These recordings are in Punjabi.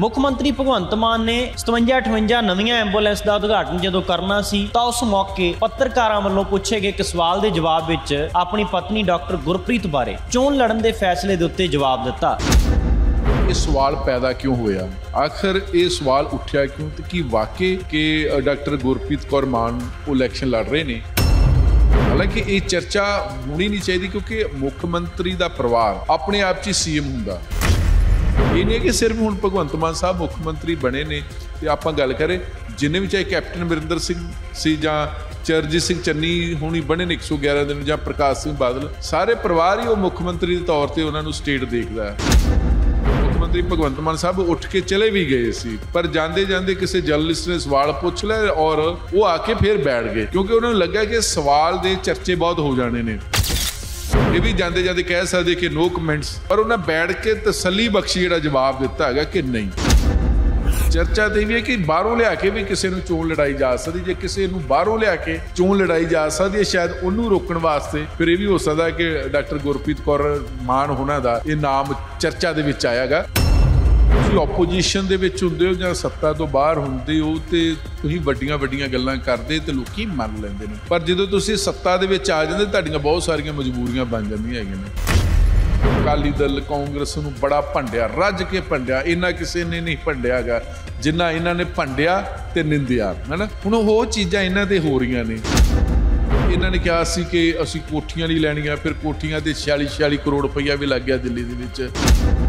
ਮੁੱਖ ਮੰਤਰੀ ਭਗਵੰਤ ਮਾਨ ਨੇ 5758 ਨਵੀਆਂ ਐਂਬੂਲੈਂਸ ਦਾ ਉਦਘਾਟਨ ਜਦੋਂ ਕਰਨਾ ਸੀ ਤਾਂ ਉਸ ਮੌਕੇ ਪੱਤਰਕਾਰਾਂ ਵੱਲੋਂ ਪੁੱਛੇ ਗਏ ਇੱਕ ਸਵਾਲ ਦੇ ਜਵਾਬ ਵਿੱਚ ਆਪਣੀ ਪਤਨੀ ਡਾਕਟਰ ਗੁਰਪ੍ਰੀਤ ਬਾਰੇ ਚੋਣ ਲੜਨ ਦੇ ਫੈਸਲੇ ਦੇ ਉੱਤੇ ਜਵਾਬ ਦਿੱਤਾ ਇਹ ਸਵਾਲ ਪੈਦਾ ਕਿਉਂ ਹੋਇਆ ਆਖਰ ਇਹ ਸਵਾਲ ਉੱਠਿਆ ਕਿਉਂ ਕਿ ਵਾਕਈ ਕਿ ਡਾਕਟਰ ਗੁਰਪ੍ਰੀਤ ਕੌਰ ਮਾਨ ਇਲੈਕਸ਼ਨ ਲੜ ਰਹੇ ਨੇ ਹਾਲਾਂਕਿ ਇਹ ਚਰਚਾ ਹੋਣੀ ਨਹੀਂ ਚਾਹੀਦੀ ਕਿਉਂਕਿ ਮੁੱਖ ਮੰਤਰੀ ਦਾ ਪਰਿਵਾਰ ਆਪਣੇ ਆਪ 'ਚ ਸੀਐਮ ਹੁੰਦਾ ਇਹ ਨਹੀਂ ਕਿ ਸਿਰਫ ਹੁਣ ਭਗਵੰਤ ਮਾਨ ਸਾਹਿਬ ਮੁੱਖ ਮੰਤਰੀ ਬਣੇ ਨੇ ਤੇ ਆਪਾਂ ਗੱਲ ਕਰੇ ਜਿੰਨੇ ਵੀ ਚਾਹੇ ਕੈਪਟਨ ਅਮਰਿੰਦਰ ਸਿੰਘ ਸੀ ਜਾਂ ਚਰਜੀਤ ਸਿੰਘ ਚੰਨੀ ਹੁਣੀ ਬਣੇ ਨੇ 111 ਦਿਨ ਜਾਂ ਪ੍ਰਕਾਸ਼ ਸਿੰਘ ਬਾਦਲ ਸਾਰੇ ਪਰਿਵਾਰ ਹੀ ਉਹ ਮੁੱਖ ਮੰਤਰੀ ਦੇ ਤੌਰ ਤੇ ਉਹਨਾਂ ਨੂੰ ਸਟੇਟ ਦੇਖਦਾ ਹੈ ਮੰਤਰੀ ਭਗਵੰਤ ਮਾਨ ਸਾਹਿਬ ਉੱਠ ਕੇ ਚਲੇ ਵੀ ਗਏ ਸੀ ਪਰ ਜਾਂਦੇ ਜਾਂਦੇ ਕਿਸੇ ਜਰਨਲਿਸਟ ਨੇ ਸਵਾਲ ਪੁੱਛ ਲਿਆ ਔਰ ਉਹ ਆ ਕੇ ਫਿਰ ਬੈਠ ਗਏ ਕਿਉਂਕਿ ਉਹਨਾਂ ਨੂੰ ਲੱਗਾ ਕਿ ਸਵਾਲ ਦੇ ਚਰਚੇ ਬਹੁਤ ਹੋ ਜਾਣੇ ਨੇ ਇਹ ਵੀ ਜਾਂਦੇ ਜਾਂਦੇ ਕਹਿ ਸਕਦੇ ਕਿ ਨੋ ਕਮੈਂਟਸ ਪਰ ਉਹਨਾਂ ਬੈਠ ਕੇ ਤਸੱਲੀ ਬਖਸ਼ੀ ਜਿਹੜਾ ਜਵਾਬ ਦਿੱਤਾ ਹੈਗਾ ਕਿ ਨਹੀਂ ਚਰਚਾ ਤੇ ਵੀ ਹੈ ਕਿ ਬਾਹਰੋਂ ਲਿਆ ਕੇ ਵੀ ਕਿਸੇ ਨੂੰ ਚੋਣ ਲੜਾਈ ਜਾ ਸਕਦੀ ਜੇ ਕਿਸੇ ਨੂੰ ਬਾਹਰੋਂ ਲਿਆ ਕੇ ਚੋਣ ਲੜਾਈ ਜਾ ਸਕਦੀ ਹੈ ਸ਼ਾਇਦ ਉਹਨੂੰ ਰੋਕਣ ਵਾਸਤੇ ਫਿਰ ਇਹ ਵੀ ਹੋ ਸਕਦਾ ਹੈ ਕਿ ਡਾਕਟਰ ਗੁਰਪ੍ਰੀਤ ਕੌਰ ਮਾਨ ਹੋਣਾ ਦਾ ਇਹ ਨਾਮ ਚਰਚਾ ਦੇ ਵਿੱਚ ਆਇਆਗਾ ਤੁਸੀਂ ਆਪੋਜੀਸ਼ਨ ਦੇ ਵਿੱਚ ਹੁੰਦੇ ਹੋ ਜਾਂ ਸੱਤਾ ਤੋਂ ਬਾਹਰ ਹੁੰਦੇ ਹੋ ਤੇ ਤੁਸੀਂ ਵੱਡੀਆਂ ਵੱਡੀਆਂ ਗੱਲਾਂ ਕਰਦੇ ਤੇ ਲੋਕੀ ਮੰਨ ਲੈਂਦੇ ਨੇ ਪਰ ਜਦੋਂ ਤੁਸੀਂ ਸੱਤਾ ਦੇ ਵਿੱਚ ਆ ਜਾਂਦੇ ਤੁਹਾਡੀਆਂ ਬਹੁਤ ਸਾਰੀਆਂ ਮਜਬੂਰੀਆਂ ਬਣ ਜਾਂਦੀਆਂ ਹੈਗੀਆਂ ਨੇ ਅਕਾਲੀ ਦਲ ਕਾਂਗਰਸ ਨੂੰ ਬੜਾ ਭੰਡਿਆ ਰੱਜ ਕੇ ਭੰਡਿਆ ਇਹਨਾਂ ਕਿਸੇ ਨੇ ਨਹੀਂ ਭੰਡਿਆਗਾ ਜਿੰਨਾ ਇਹਨਾਂ ਨੇ ਭੰਡਿਆ ਤੇ ਨਿੰਦਿਆ ਹੈਨਾ ਹੁਣ ਉਹ ਚੀਜ਼ਾਂ ਇਹਨਾਂ ਤੇ ਹੋ ਰਹੀਆਂ ਨੇ ਇਹਨਾਂ ਨੇ ਕਿਹਾ ਸੀ ਕਿ ਅਸੀਂ ਕੋਠੀਆਂ ਨਹੀਂ ਲੈਣੀਆਂ ਫਿਰ ਕੋਠੀਆਂ ਤੇ 46 46 ਕਰੋੜ ਰੁਪਈਆ ਵੀ ਲੱਗ ਗਿਆ ਦਿੱਲੀ ਦੇ ਵਿੱਚ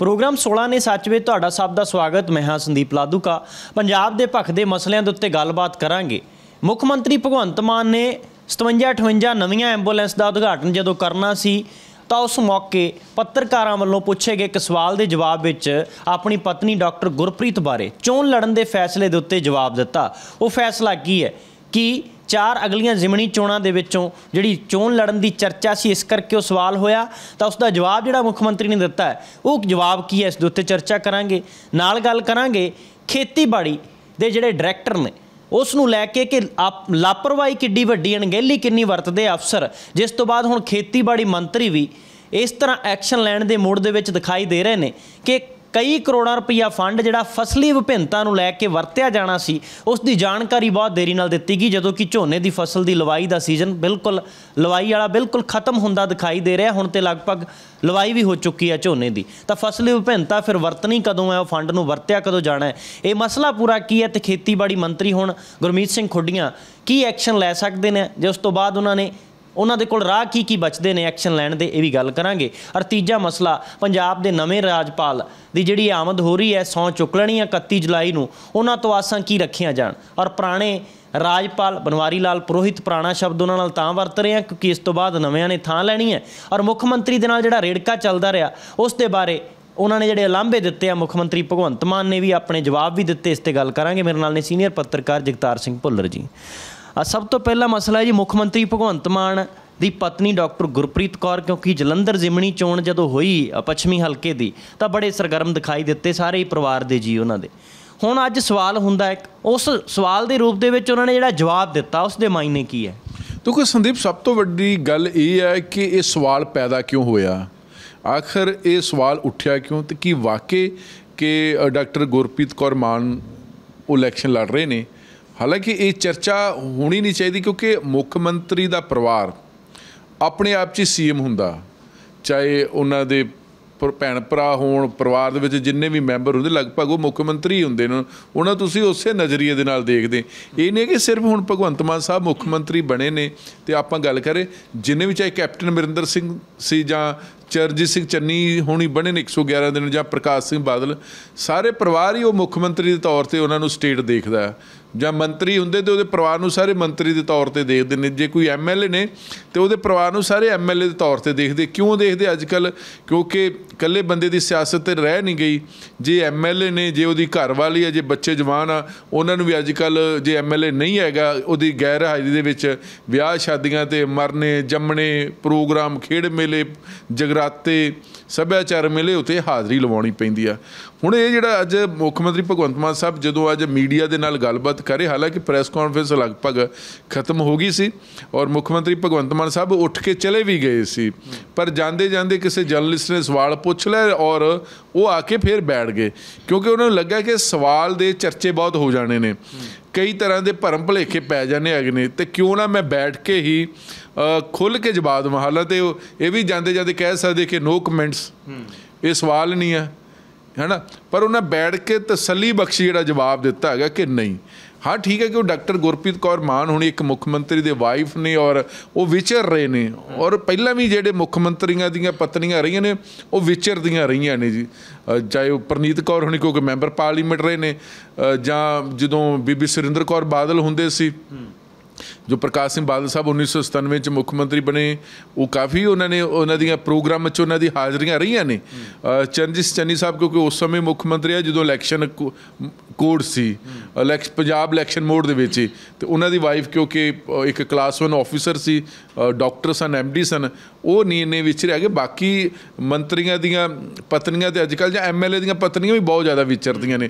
ਪ੍ਰੋਗਰਾਮ 16 ਨੇ ਸੱਚ ਵਿੱਚ ਤੁਹਾਡਾ ਸਭ ਦਾ ਸਵਾਗਤ ਮੈਂ ਹਾਂ ਸੰਦੀਪ ਲਾਦੂਕਾ ਪੰਜਾਬ ਦੇ ਭਖ ਦੇ ਮਸਲਿਆਂ ਦੇ ਉੱਤੇ ਗੱਲਬਾਤ ਕਰਾਂਗੇ ਮੁੱਖ ਮੰਤਰੀ ਭਗਵੰਤ ਮਾਨ ਨੇ 57 58 ਨਵੀਆਂ ਐਂਬੂਲੈਂਸ ਦਾ ਉਦਘਾਟਨ ਜਦੋਂ ਕਰਨਾ ਸੀ ਤਾਂ ਉਸ ਮੌਕੇ ਪੱਤਰਕਾਰਾਂ ਵੱਲੋਂ ਪੁੱਛੇ ਗਏ ਇੱਕ ਸਵਾਲ ਦੇ ਜਵਾਬ ਵਿੱਚ ਆਪਣੀ ਪਤਨੀ ਡਾਕਟਰ ਗੁਰਪ੍ਰੀਤ ਬਾਰੇ ਚੋਣ ਲੜਨ ਦੇ ਫੈਸਲੇ ਦੇ ਉੱਤੇ ਜਵਾਬ ਦਿੱਤਾ ਉਹ ਫੈਸਲਾ ਕੀ ਹੈ ਕਿ ਚਾਰ ਅਗਲੀਆਂ ਜ਼ਿਮਣੀ ਚੋਣਾਂ ਦੇ ਵਿੱਚੋਂ ਜਿਹੜੀ ਚੋਣ ਲੜਨ ਦੀ ਚਰਚਾ ਸੀ ਇਸ ਕਰਕੇ ਉਹ ਸਵਾਲ ਹੋਇਆ ਤਾਂ ਉਸ ਦਾ ਜਵਾਬ ਜਿਹੜਾ ਮੁੱਖ ਮੰਤਰੀ ਨੇ ਦਿੱਤਾ ਉਹ ਜਵਾਬ ਕੀ ਹੈ ਇਸ ਦੇ ਉੱਤੇ ਚਰਚਾ ਕਰਾਂਗੇ ਨਾਲ ਗੱਲ ਕਰਾਂਗੇ ਖੇਤੀਬਾੜੀ ਦੇ ਜਿਹੜੇ ਡਾਇਰੈਕਟਰ ਨੇ ਉਸ ਨੂੰ ਲੈ ਕੇ ਕਿ ਲਾਪਰਵਾਹੀ ਕਿੱਡੀ ਵੱਡੀ ਅਣਗਹਿਲੀ ਕਿੰਨੀ ਵਰਤਦੇ ਅਫਸਰ ਜਿਸ ਤੋਂ ਬਾਅਦ ਹੁਣ ਖੇਤੀਬਾੜੀ ਮੰਤਰੀ ਵੀ ਇਸ ਤਰ੍ਹਾਂ ਐਕਸ਼ਨ ਲੈਣ ਦੇ ਮੋੜ ਦੇ ਵਿੱਚ ਦਿਖਾਈ ਦੇ ਰਹੇ ਨੇ ਕਿ ਕਈ ਕਰੋੜਾਂ ਰੁਪਈਆ ਫੰਡ ਜਿਹੜਾ ਫਸਲੀ ਵਿਭਿੰਨਤਾ ਨੂੰ ਲੈ ਕੇ ਵਰਤਿਆ ਜਾਣਾ ਸੀ ਉਸ ਦੀ ਜਾਣਕਾਰੀ ਬਹੁਤ ਦੇਰੀ ਨਾਲ ਦਿੱਤੀ ਗਈ ਜਦੋਂ ਕਿ ਝੋਨੇ ਦੀ ਫਸਲ ਦੀ ਲਵਾਈ ਦਾ ਸੀਜ਼ਨ ਬਿਲਕੁਲ ਲਵਾਈ ਵਾਲਾ ਬਿਲਕੁਲ ਖਤਮ ਹੁੰਦਾ ਦਿਖਾਈ ਦੇ ਰਿਹਾ ਹੁਣ ਤੇ ਲਗਭਗ ਲਵਾਈ ਵੀ ਹੋ ਚੁੱਕੀ ਹੈ ਝੋਨੇ ਦੀ ਤਾਂ ਫਸਲੀ ਵਿਭਿੰਨਤਾ ਫਿਰ ਵਰਤਣੀ ਕਦੋਂ ਹੈ ਉਹ ਫੰਡ ਨੂੰ ਵਰਤਿਆ ਕਦੋਂ ਜਾਣਾ ਹੈ ਇਹ ਮਸਲਾ ਪੂਰਾ ਕੀ ਹੈ ਤੇ ਖੇਤੀਬਾੜੀ ਮੰਤਰੀ ਹੁਣ ਗੁਰਮੀਤ ਸਿੰਘ ਖੁੱਡੀਆਂ ਕੀ ਐਕਸ਼ਨ ਲੈ ਸਕਦੇ ਨੇ ਜੇ ਉਸ ਤੋਂ ਬਾਅਦ ਉਹਨਾਂ ਨੇ ਉਹਨਾਂ ਦੇ ਕੋਲ ਰਾਹ ਕੀ ਕੀ ਬਚਦੇ ਨੇ ਐਕਸ਼ਨ ਲੈਣ ਦੇ ਇਹ ਵੀ ਗੱਲ ਕਰਾਂਗੇ ਔਰ ਤੀਜਾ ਮਸਲਾ ਪੰਜਾਬ ਦੇ ਨਵੇਂ ਰਾਜਪਾਲ ਦੀ ਜਿਹੜੀ ਆਮਦ ਹੋ ਰਹੀ ਹੈ ਸੌ ਚੁੱਕ ਲੈਣੀ ਹੈ 31 ਜੁਲਾਈ ਨੂੰ ਉਹਨਾਂ ਤੋਂ ਆਸਾਂ ਕੀ ਰੱਖੀਆਂ ਜਾਣ ਔਰ ਪੁਰਾਣੇ ਰਾਜਪਾਲ ਬਨਵਾਰੀ ਲਾਲ ਪ੍ਰੋਹਿਤ ਪੁਰਾਣਾ ਸ਼ਬਦ ਉਹਨਾਂ ਨਾਲ ਤਾਂ ਵਰਤ ਰਹੇ ਆ ਕਿਉਂਕਿ ਇਸ ਤੋਂ ਬਾਅਦ ਨਵਿਆਂ ਨੇ ਥਾਂ ਲੈਣੀ ਹੈ ਔਰ ਮੁੱਖ ਮੰਤਰੀ ਦੇ ਨਾਲ ਜਿਹੜਾ ਰੇੜਕਾ ਚੱਲਦਾ ਰਿਹਾ ਉਸ ਦੇ ਬਾਰੇ ਉਹਨਾਂ ਨੇ ਜਿਹੜੇ ਲਾਂਭੇ ਦਿੱਤੇ ਆ ਮੁੱਖ ਮੰਤਰੀ ਭਗਵੰਤ ਮਾਨ ਨੇ ਵੀ ਆਪਣੇ ਜਵਾਬ ਵੀ ਦਿੱਤੇ ਇਸ ਤੇ ਗੱਲ ਕਰਾਂਗੇ ਮੇਰੇ ਨਾਲ ਨੇ ਸੀਨੀਅਰ ਪੱਤਰਕਾਰ ਜਗਤਾਰ ਸਿੰਘ ਭੁੱਲਰ ਜੀ ਆ ਸਭ ਤੋਂ ਪਹਿਲਾ ਮਸਲਾ ਹੈ ਜੀ ਮੁੱਖ ਮੰਤਰੀ ਭਗਵੰਤ ਮਾਨ ਦੀ ਪਤਨੀ ਡਾਕਟਰ ਗੁਰਪ੍ਰੀਤ ਕੌਰ ਕਿਉਂਕਿ ਜਲੰਧਰ ਜ਼ਿਮਣੀ ਚੋਣ ਜਦੋਂ ਹੋਈ ਪੱਛਮੀ ਹਲਕੇ ਦੀ ਤਾਂ ਬੜੇ ਸਰਗਰਮ ਦਿਖਾਈ ਦਿੱਤੇ ਸਾਰੇ ਹੀ ਪਰਿਵਾਰ ਦੇ ਜੀ ਉਹਨਾਂ ਦੇ ਹੁਣ ਅੱਜ ਸਵਾਲ ਹੁੰਦਾ ਇੱਕ ਉਸ ਸਵਾਲ ਦੇ ਰੂਪ ਦੇ ਵਿੱਚ ਉਹਨਾਂ ਨੇ ਜਿਹੜਾ ਜਵਾਬ ਦਿੱਤਾ ਉਸ ਦੇ ਮਾਇਨੇ ਕੀ ਹੈ ਤੁਕ ਸੰਦੀਪ ਸਭ ਤੋਂ ਵੱਡੀ ਗੱਲ ਇਹ ਹੈ ਕਿ ਇਹ ਸਵਾਲ ਪੈਦਾ ਕਿਉਂ ਹੋਇਆ ਆਖਰ ਇਹ ਸਵਾਲ ਉੱਠਿਆ ਕਿਉਂ ਤੇ ਕੀ ਵਾਕਏ ਕਿ ਡਾਕਟਰ ਗੁਰਪ੍ਰੀਤ ਕੌਰ ਮਾਨ ਉਹ ਇਲੈਕਸ਼ਨ ਲੜ ਰਹੇ ਨੇ ਹਾਲਾਂਕਿ ਇਹ ਚਰਚਾ ਹੋਣੀ ਨਹੀਂ ਚਾਹੀਦੀ ਕਿਉਂਕਿ ਮੁੱਖ ਮੰਤਰੀ ਦਾ ਪਰਿਵਾਰ ਆਪਣੇ ਆਪ 'ਚ ਸੀਐਮ ਹੁੰਦਾ ਚਾਹੇ ਉਹਨਾਂ ਦੇ ਭੈਣ ਭਰਾ ਹੋਣ ਪਰਿਵਾਰ ਦੇ ਵਿੱਚ ਜਿੰਨੇ ਵੀ ਮੈਂਬਰ ਹੁੰਦੇ ਲਗਭਗ ਉਹ ਮੁੱਖ ਮੰਤਰੀ ਹੁੰਦੇ ਨੇ ਉਹਨਾਂ ਤੁਸੀਂ ਉਸੇ ਨਜ਼ਰੀਏ ਦੇ ਨਾਲ ਦੇਖਦੇ ਇਹ ਨਹੀਂ ਕਿ ਸਿਰਫ ਹੁਣ ਭਗਵੰਤ ਮਾਨ ਸਾਹਿਬ ਮੁੱਖ ਮੰਤਰੀ ਬਣੇ ਨੇ ਤੇ ਆਪਾਂ ਗੱਲ ਕਰੇ ਜਿੰਨੇ ਵੀ ਚਾਹੇ ਕੈਪਟਨ ਅਮਰਿੰਦਰ ਸਿੰਘ ਸੀ ਜਾਂ ਚਰਜੀਤ ਸਿੰਘ ਚੰਨੀ ਹੋਣੀ ਬਣੇ ਨੇ 111 ਦਿਨ ਜਾਂ ਪ੍ਰਕਾਸ਼ ਸਿੰਘ ਬਾਦਲ ਸਾਰੇ ਪਰਿਵਾਰ ਹੀ ਉਹ ਮੁੱਖ ਮੰਤਰੀ ਦੇ ਤੌਰ ਤੇ ਉਹਨਾਂ ਨੂੰ ਸਟੇਟ ਦੇਖਦਾ ਜਾਂ ਮੰਤਰੀ ਹੁੰਦੇ ਤੇ ਉਹਦੇ ਪਰਿਵਾਰ ਨੂੰ ਸਾਰੇ ਮੰਤਰੀ ਦੇ ਤੌਰ ਤੇ ਦੇਖਦੇ ਨੇ ਜੇ ਕੋਈ ਐਮਐਲਏ ਨੇ ਤੇ ਉਹਦੇ ਪਰਿਵਾਰ ਨੂੰ ਸਾਰੇ ਐਮਐਲਏ ਦੇ ਤੌਰ ਤੇ ਦੇਖਦੇ ਕਿਉਂ ਦੇਖਦੇ ਅੱਜ ਕੱਲ ਕਿਉਂਕਿ ਇਕੱਲੇ ਬੰਦੇ ਦੀ ਸਿਆਸਤ ਤੇ ਰਹਿ ਨਹੀਂ ਗਈ ਜੇ ਐਮਐਲਏ ਨੇ ਜੇ ਉਹਦੀ ਘਰ ਵਾਲੀ ਹੈ ਜੇ ਬੱਚੇ ਜਵਾਨ ਆ ਉਹਨਾਂ ਨੂੰ ਵੀ ਅੱਜ ਕੱਲ ਜੇ ਐਮਐਲਏ ਨਹੀਂ ਹੈਗਾ ਉਹਦੀ ਗੈਰ ਹਾਜ਼ਰੀ ਦੇ ਵਿੱਚ ਵਿਆਹ ਸ਼ਾਦੀਆਂ ਤੇ ਮਰਨੇ ਜੰਮਣੇ ਪ੍ਰੋਗਰਾਮ ਖੇਡ ਮੇਲੇ ਜਗਰਾਤੇ ਸਭਿਆਚਾਰ ਮੇਲੇ ਉਤੇ ਹਾਜ਼ਰੀ ਲਵਾਉਣੀ ਪੈਂਦੀ ਆ ਹੁਣ ਇਹ ਜਿਹੜਾ ਅੱਜ ਮੁੱਖ ਮੰਤਰੀ ਭਗਵੰਤ ਮਾਨ ਸਾਹਿਬ ਜਦੋਂ ਅੱਜ ਮੀਡੀਆ ਦੇ ਨਾਲ ਗੱਲਬਾਤ ਕਰੇ ਹਾਲਾਂਕਿ ਪ੍ਰੈਸ ਕਾਨਫਰੰਸ ਲਗਭਗ ਖਤਮ ਹੋ ਗਈ ਸੀ ਔਰ ਮੁੱਖ ਮੰਤਰੀ ਭਗਵੰਤ ਮਾਨ ਸਾਹਿਬ ਉੱਠ ਕੇ ਚਲੇ ਵੀ ਗਏ ਸੀ ਪਰ ਜਾਂਦੇ ਜਾਂਦੇ ਕਿਸੇ ਜਰਨਲਿਸਟ ਨੇ ਸਵਾਲ ਪੁੱਛ ਲੈ ਔਰ ਉਹ ਆ ਕੇ ਫਿਰ ਬੈਠ ਗਏ ਕਿਉਂਕਿ ਉਹਨਾਂ ਨੂੰ ਲੱਗਾ ਕਿ ਸਵਾਲ ਦੇ ਚਰਚੇ ਬਹੁਤ ਹੋ ਜਾਣੇ ਨੇ ਕਈ ਤਰ੍ਹਾਂ ਦੇ ਭਰਮ ਭਲੇਖੇ ਪੈ ਜਾਣੇ ਹੈਗੇ ਨੇ ਤੇ ਕਿਉਂ ਨਾ ਮੈਂ ਬੈਠ ਕੇ ਹੀ ਖੁੱਲ ਕੇ ਜਵਾਬ ਦਵਾਂ ਹਾਲਾਂਕਿ ਇਹ ਵੀ ਜਾਂਦੇ ਜਾਂਦੇ ਕਹਿ ਸਕਦੇ ਕਿ ਨੋ ਕਮੈਂਟਸ ਇਹ ਸਵਾਲ ਨਹੀਂ ਹੈ ਹੈਨਾ ਪਰ ਉਹਨਾਂ ਬੈਠ ਕੇ ਤਸੱਲੀ ਬਖਸ਼ੀ ਜਿਹੜਾ ਜਵਾਬ ਦਿੱਤਾ ਹੈਗਾ ਕਿ ਨਹੀਂ ਹਾਂ ਠੀਕ ਹੈ ਕਿ ਉਹ ਡਾਕਟਰ ਗੁਰਪ੍ਰੀਤ ਕੌਰ ਮਾਨ ਹੁਣ ਇੱਕ ਮੁੱਖ ਮੰਤਰੀ ਦੇ ਵਾਈਫ ਨੇ ਔਰ ਉਹ ਵਿਚਰ ਰਹੇ ਨੇ ਔਰ ਪਹਿਲਾਂ ਵੀ ਜਿਹੜੇ ਮੁੱਖ ਮੰਤਰੀਆਂ ਦੀਆਂ ਪਤਨੀਆਂ ਰਹੀਆਂ ਨੇ ਉਹ ਵਿਚਰਦੀਆਂ ਰਹੀਆਂ ਨੇ ਜੀ ਚਾਹੇ ਉਹ ਪ੍ਰਨੀਤ ਕੌਰ ਹੁਣੀ ਕਿਉਂਕਿ ਮੈਂਬਰ ਪਾਰਲੀਮੈਂਟ ਰਹੇ ਨੇ ਜਾਂ ਜਦੋਂ ਬੀਬੀ ਸੁਰਿੰਦਰ ਕੌਰ ਬਾਦਲ ਹੁੰਦੇ ਸੀ ਜੋ ਪ੍ਰਕਾਸ਼ ਸਿੰਘ ਬਾਦਲ ਸਾਹਿਬ 1997 ਚ ਮੁੱਖ ਮੰਤਰੀ ਬਣੇ ਉਹ ਕਾਫੀ ਉਹਨਾਂ ਨੇ ਉਹਨਾਂ ਦੀਆਂ ਪ੍ਰੋਗਰਾਮ ਚ ਉਹਨਾਂ ਦੀ ਹਾਜ਼ਰੀਆਂ ਰਹੀਆਂ ਨੇ ਚਰਨਜੀਤ ਚੰਨੀ ਸਾਹਿਬ ਕਿਉਂਕਿ ਉਸ ਸਮੇਂ ਮੁੱਖ ਮੰਤਰੀ ਆ ਜਦੋਂ ਇਲੈਕਸ਼ਨ ਕੋਡ ਸੀ ਇਲੈਕਸ਼ ਪੰਜਾਬ ਇਲੈਕਸ਼ਨ ਮੋਡ ਦੇ ਵਿੱਚ ਤੇ ਉਹਨਾਂ ਦੀ ਵਾਈਫ ਕਿਉਂਕਿ ਇੱਕ ਕਲਾਸ 1 ਆਫੀਸਰ ਸੀ ਡਾਕਟਰ ਸਨ ਐਮਡੀ ਸਨ ਉਹ ਨੀਨੇ ਵਿੱਚ ਰਹਿ ਗਏ ਬਾਕੀ ਮੰਤਰੀਆਂ ਦੀਆਂ ਪਤਨੀਆਂ ਤੇ ਅੱਜਕੱਲ ਜਾਂ ਐਮਐਲਏ ਦੀਆਂ ਪਤਨੀਆਂ ਵੀ ਬਹੁਤ ਜ਼ਿਆਦਾ ਵਿਚਰਦੀਆਂ ਨੇ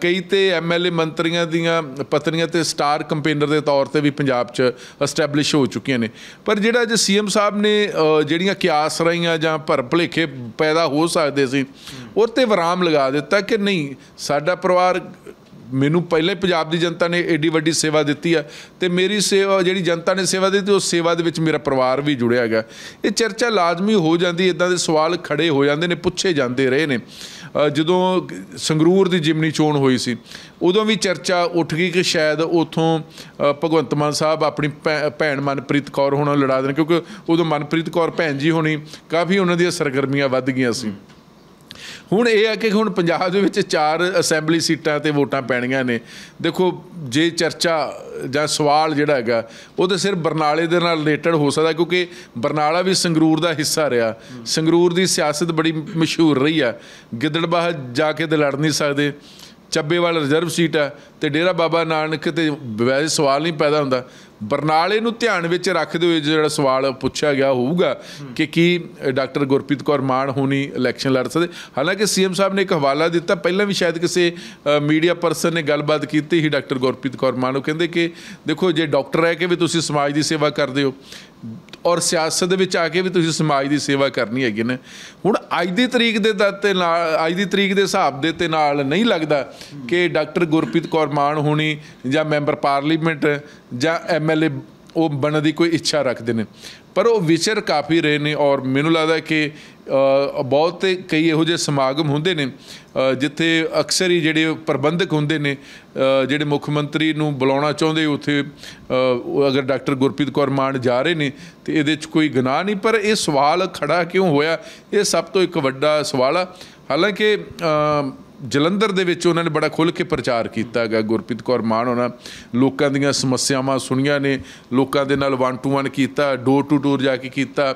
ਕਈ ਤੇ ਐਮਐਲਏ ਮੰਤਰੀਆਂ ਦੀਆਂ ਪਤਨੀਆਂ ਤੇ ਸਟਾਰ ਕੰਪੇਨਰ ਦੇ ਤੌਰ ਤੇ ਵੀ ਪੰਜਾਬ 'ਚ ਐਸਟੈਬਲਿਸ਼ ਹੋ ਚੁੱਕੀਆਂ ਨੇ ਪਰ ਜਿਹੜਾ ਜੇ ਸੀਐਮ ਸਾਹਿਬ ਨੇ ਜਿਹੜੀਆਂ ਕਿਆਸ ਰਾਈਆਂ ਜਾਂ ਭਰ ਭਲੇਖੇ ਪੈਦਾ ਹੋ ਸਕਦੇ ਸੀ ਉਹ ਤੇ ਵਿਰਾਮ ਲਗਾ ਦਿੱਤਾ ਕਿ ਨਹੀਂ ਸਾਡਾ ਪਰਿਵਾਰ ਮੈਨੂੰ ਪਹਿਲੇ ਪੰਜਾਬ ਦੀ ਜਨਤਾ ਨੇ ਏਡੀ ਵੱਡੀ ਸੇਵਾ ਦਿੱਤੀ ਆ ਤੇ ਮੇਰੀ ਸੇਵਾ ਜਿਹੜੀ ਜਨਤਾ ਨੇ ਸੇਵਾ ਦਿੱਤੀ ਉਸ ਸੇਵਾ ਦੇ ਵਿੱਚ ਮੇਰਾ ਪਰਿਵਾਰ ਵੀ ਜੁੜਿਆ ਹੈਗਾ ਇਹ ਚਰਚਾ ਲਾਜ਼ਮੀ ਹੋ ਜਾਂਦੀ ਇਦਾਂ ਦੇ ਸਵਾਲ ਖੜੇ ਹੋ ਜਾਂਦੇ ਨੇ ਪੁੱਛੇ ਜਾਂਦੇ ਰਹੇ ਨੇ ਜਦੋਂ ਸੰਗਰੂਰ ਦੀ ਜਿਮਨੀ ਚੋਣ ਹੋਈ ਸੀ ਉਦੋਂ ਵੀ ਚਰਚਾ ਉੱਠ ਗਈ ਕਿ ਸ਼ਾਇਦ ਉਥੋਂ ਭਗਵੰਤ ਮਾਨ ਸਾਹਿਬ ਆਪਣੀ ਭੈਣ ਮਨਪ੍ਰੀਤ ਕੌਰ ਹੋਣਾ ਲੜਾ ਦੇਣ ਕਿਉਂਕਿ ਉਦੋਂ ਮਨਪ੍ਰੀਤ ਕੌਰ ਭੈਣ ਜੀ ਹੋਣੀ ਕਾਫੀ ਉਹਨਾਂ ਦੀਆਂ ਸਰਗਰਮੀਆਂ ਵੱਧ ਗਈਆਂ ਸੀ ਹੁਣ ਇਹ ਹੈ ਕਿ ਹੁਣ ਪੰਜਾਬ ਦੇ ਵਿੱਚ ਚਾਰ ਅਸੈਂਬਲੀ ਸੀਟਾਂ ਤੇ ਵੋਟਾਂ ਪੈਣੀਆਂ ਨੇ ਦੇਖੋ ਜੇ ਚਰਚਾ ਜਾਂ ਸਵਾਲ ਜਿਹੜਾ ਹੈਗਾ ਉਹ ਤਾਂ ਸਿਰਫ ਬਰਨਾਲੇ ਦੇ ਨਾਲ ਰਿਲੇਟਡ ਹੋ ਸਕਦਾ ਕਿਉਂਕਿ ਬਰਨਾਲਾ ਵੀ ਸੰਗਰੂਰ ਦਾ ਹਿੱਸਾ ਰਿਹਾ ਸੰਗਰੂਰ ਦੀ ਸਿਆਸਤ ਬੜੀ ਮਸ਼ਹੂਰ ਰਹੀ ਆ ਗਿੱਦੜਬਾਹ ਜਾ ਕੇ ਤੇ ਲੜ ਨਹੀਂ ਸਕਦੇ ਚੱਬੇਵਾਲ ਰਿਜ਼ਰਵ ਸੀਟ ਆ ਤੇ ਡੇਰਾ ਬਾਬਾ ਨਾਨਕ ਤੇ ਵੈਸੇ ਸਵਾਲ ਨਹੀਂ ਪੈਦਾ ਹੁੰਦਾ ਬਰਨਾਲੇ ਨੂੰ ਧਿਆਨ ਵਿੱਚ ਰੱਖਦੇ ਹੋਏ ਜਿਹੜਾ ਸਵਾਲ ਪੁੱਛਿਆ ਗਿਆ ਹੋਊਗਾ ਕਿ ਕੀ ਡਾਕਟਰ ਗੁਰਪ੍ਰੀਤ ਕੌਰ ਮਾਨ ਹੋਣੀ ਇਲੈਕਸ਼ਨ ਲੜ ਸਕਦੇ ਹਾਲਾਂਕਿ ਸੀਐਮ ਸਾਹਿਬ ਨੇ ਇੱਕ ਹਵਾਲਾ ਦਿੱਤਾ ਪਹਿਲਾਂ ਵੀ ਸ਼ਾਇਦ ਕਿਸੇ ਮੀਡੀਆ ਪਰਸਨ ਨੇ ਗੱਲਬਾਤ ਕੀਤੀ ਸੀ ਡਾਕਟਰ ਗੁਰਪ੍ਰੀਤ ਕੌਰ ਮਾਨ ਉਹ ਕਹਿੰਦੇ ਕਿ ਦੇਖੋ ਜੇ ਡਾਕਟਰ ਹੈ ਕਿ ਵੀ ਤੁਸੀਂ ਸਮਾਜ ਦੀ ਸੇਵਾ ਕਰਦੇ ਹੋ ਔਰ ਸਿਆਸਤ ਦੇ ਵਿੱਚ ਆ ਕੇ ਵੀ ਤੁਸੀਂ ਸਮਾਜ ਦੀ ਸੇਵਾ ਕਰਨੀ ਹੈਗੀ ਨੇ ਹੁਣ ਅੱਜ ਦੀ ਤਰੀਕ ਦੇ ਤੇ ਨਾਲ ਅੱਜ ਦੀ ਤਰੀਕ ਦੇ ਹਿਸਾਬ ਦੇ ਤੇ ਨਾਲ ਨਹੀਂ ਲੱਗਦਾ ਕਿ ਡਾਕਟਰ ਗੁਰਪ੍ਰੀਤ ਕੌਰ ਮਾਨ ਹੋਣੀ ਜਾਂ ਮੈਂਬਰ ਪਾਰਲੀਮੈਂਟ ਜਾਂ ਐਮਐਲਏ ਉਹ ਬਣਨ ਦੀ ਕੋਈ ਇੱਛਾ ਰੱਖਦੇ ਨੇ ਪਰ ਉਹ ਵਿਚਰ ਕਾਫੀ ਰਹੇ ਨੇ ਔਰ ਮੈਨੂੰ ਲੱਗਦਾ ਕਿ ਬਹੁਤ ਕਈ ਇਹੋ ਜਿਹੇ ਸਮਾਗਮ ਹੁੰਦੇ ਨੇ ਜਿੱਥੇ ਅਕਸਰ ਹੀ ਜਿਹੜੇ ਪ੍ਰਬੰਧਕ ਹੁੰਦੇ ਨੇ ਜਿਹੜੇ ਮੁੱਖ ਮੰਤਰੀ ਨੂੰ ਬੁਲਾਉਣਾ ਚਾਹੁੰਦੇ ਉੱਥੇ ਅਗਰ ਡਾਕਟਰ ਗੁਰਪ੍ਰੀਤ ਕੌਰ ਮਾਨ ਜਾ ਰਹੇ ਨੇ ਤੇ ਇਹਦੇ 'ਚ ਕੋਈ ਗਨਾਹ ਨਹੀਂ ਪਰ ਇਹ ਸਵਾਲ ਖੜਾ ਕਿਉਂ ਹੋਇਆ ਇਹ ਸਭ ਤੋਂ ਇੱਕ ਵੱਡਾ ਸਵਾਲ ਆ ਹਾਲਾਂਕਿ ਜਲੰਧਰ ਦੇ ਵਿੱਚ ਉਹਨਾਂ ਨੇ ਬੜਾ ਖੁੱਲ ਕੇ ਪ੍ਰਚਾਰ ਕੀਤਾ ਹੈਗਾ ਗੁਰਪ੍ਰੀਤ ਕੌਰ ਮਾਨ ਉਹਨਾਂ ਲੋਕਾਂ ਦੀਆਂ ਸਮੱਸਿਆਵਾਂ ਸੁਣੀਆਂ ਨੇ ਲੋਕਾਂ ਦੇ ਨਾਲ ਵਨ ਟੂ ਵਨ ਕੀਤਾ ਡੋਰ ਟੂ ਡੋਰ ਜਾ ਕੇ ਕੀਤਾ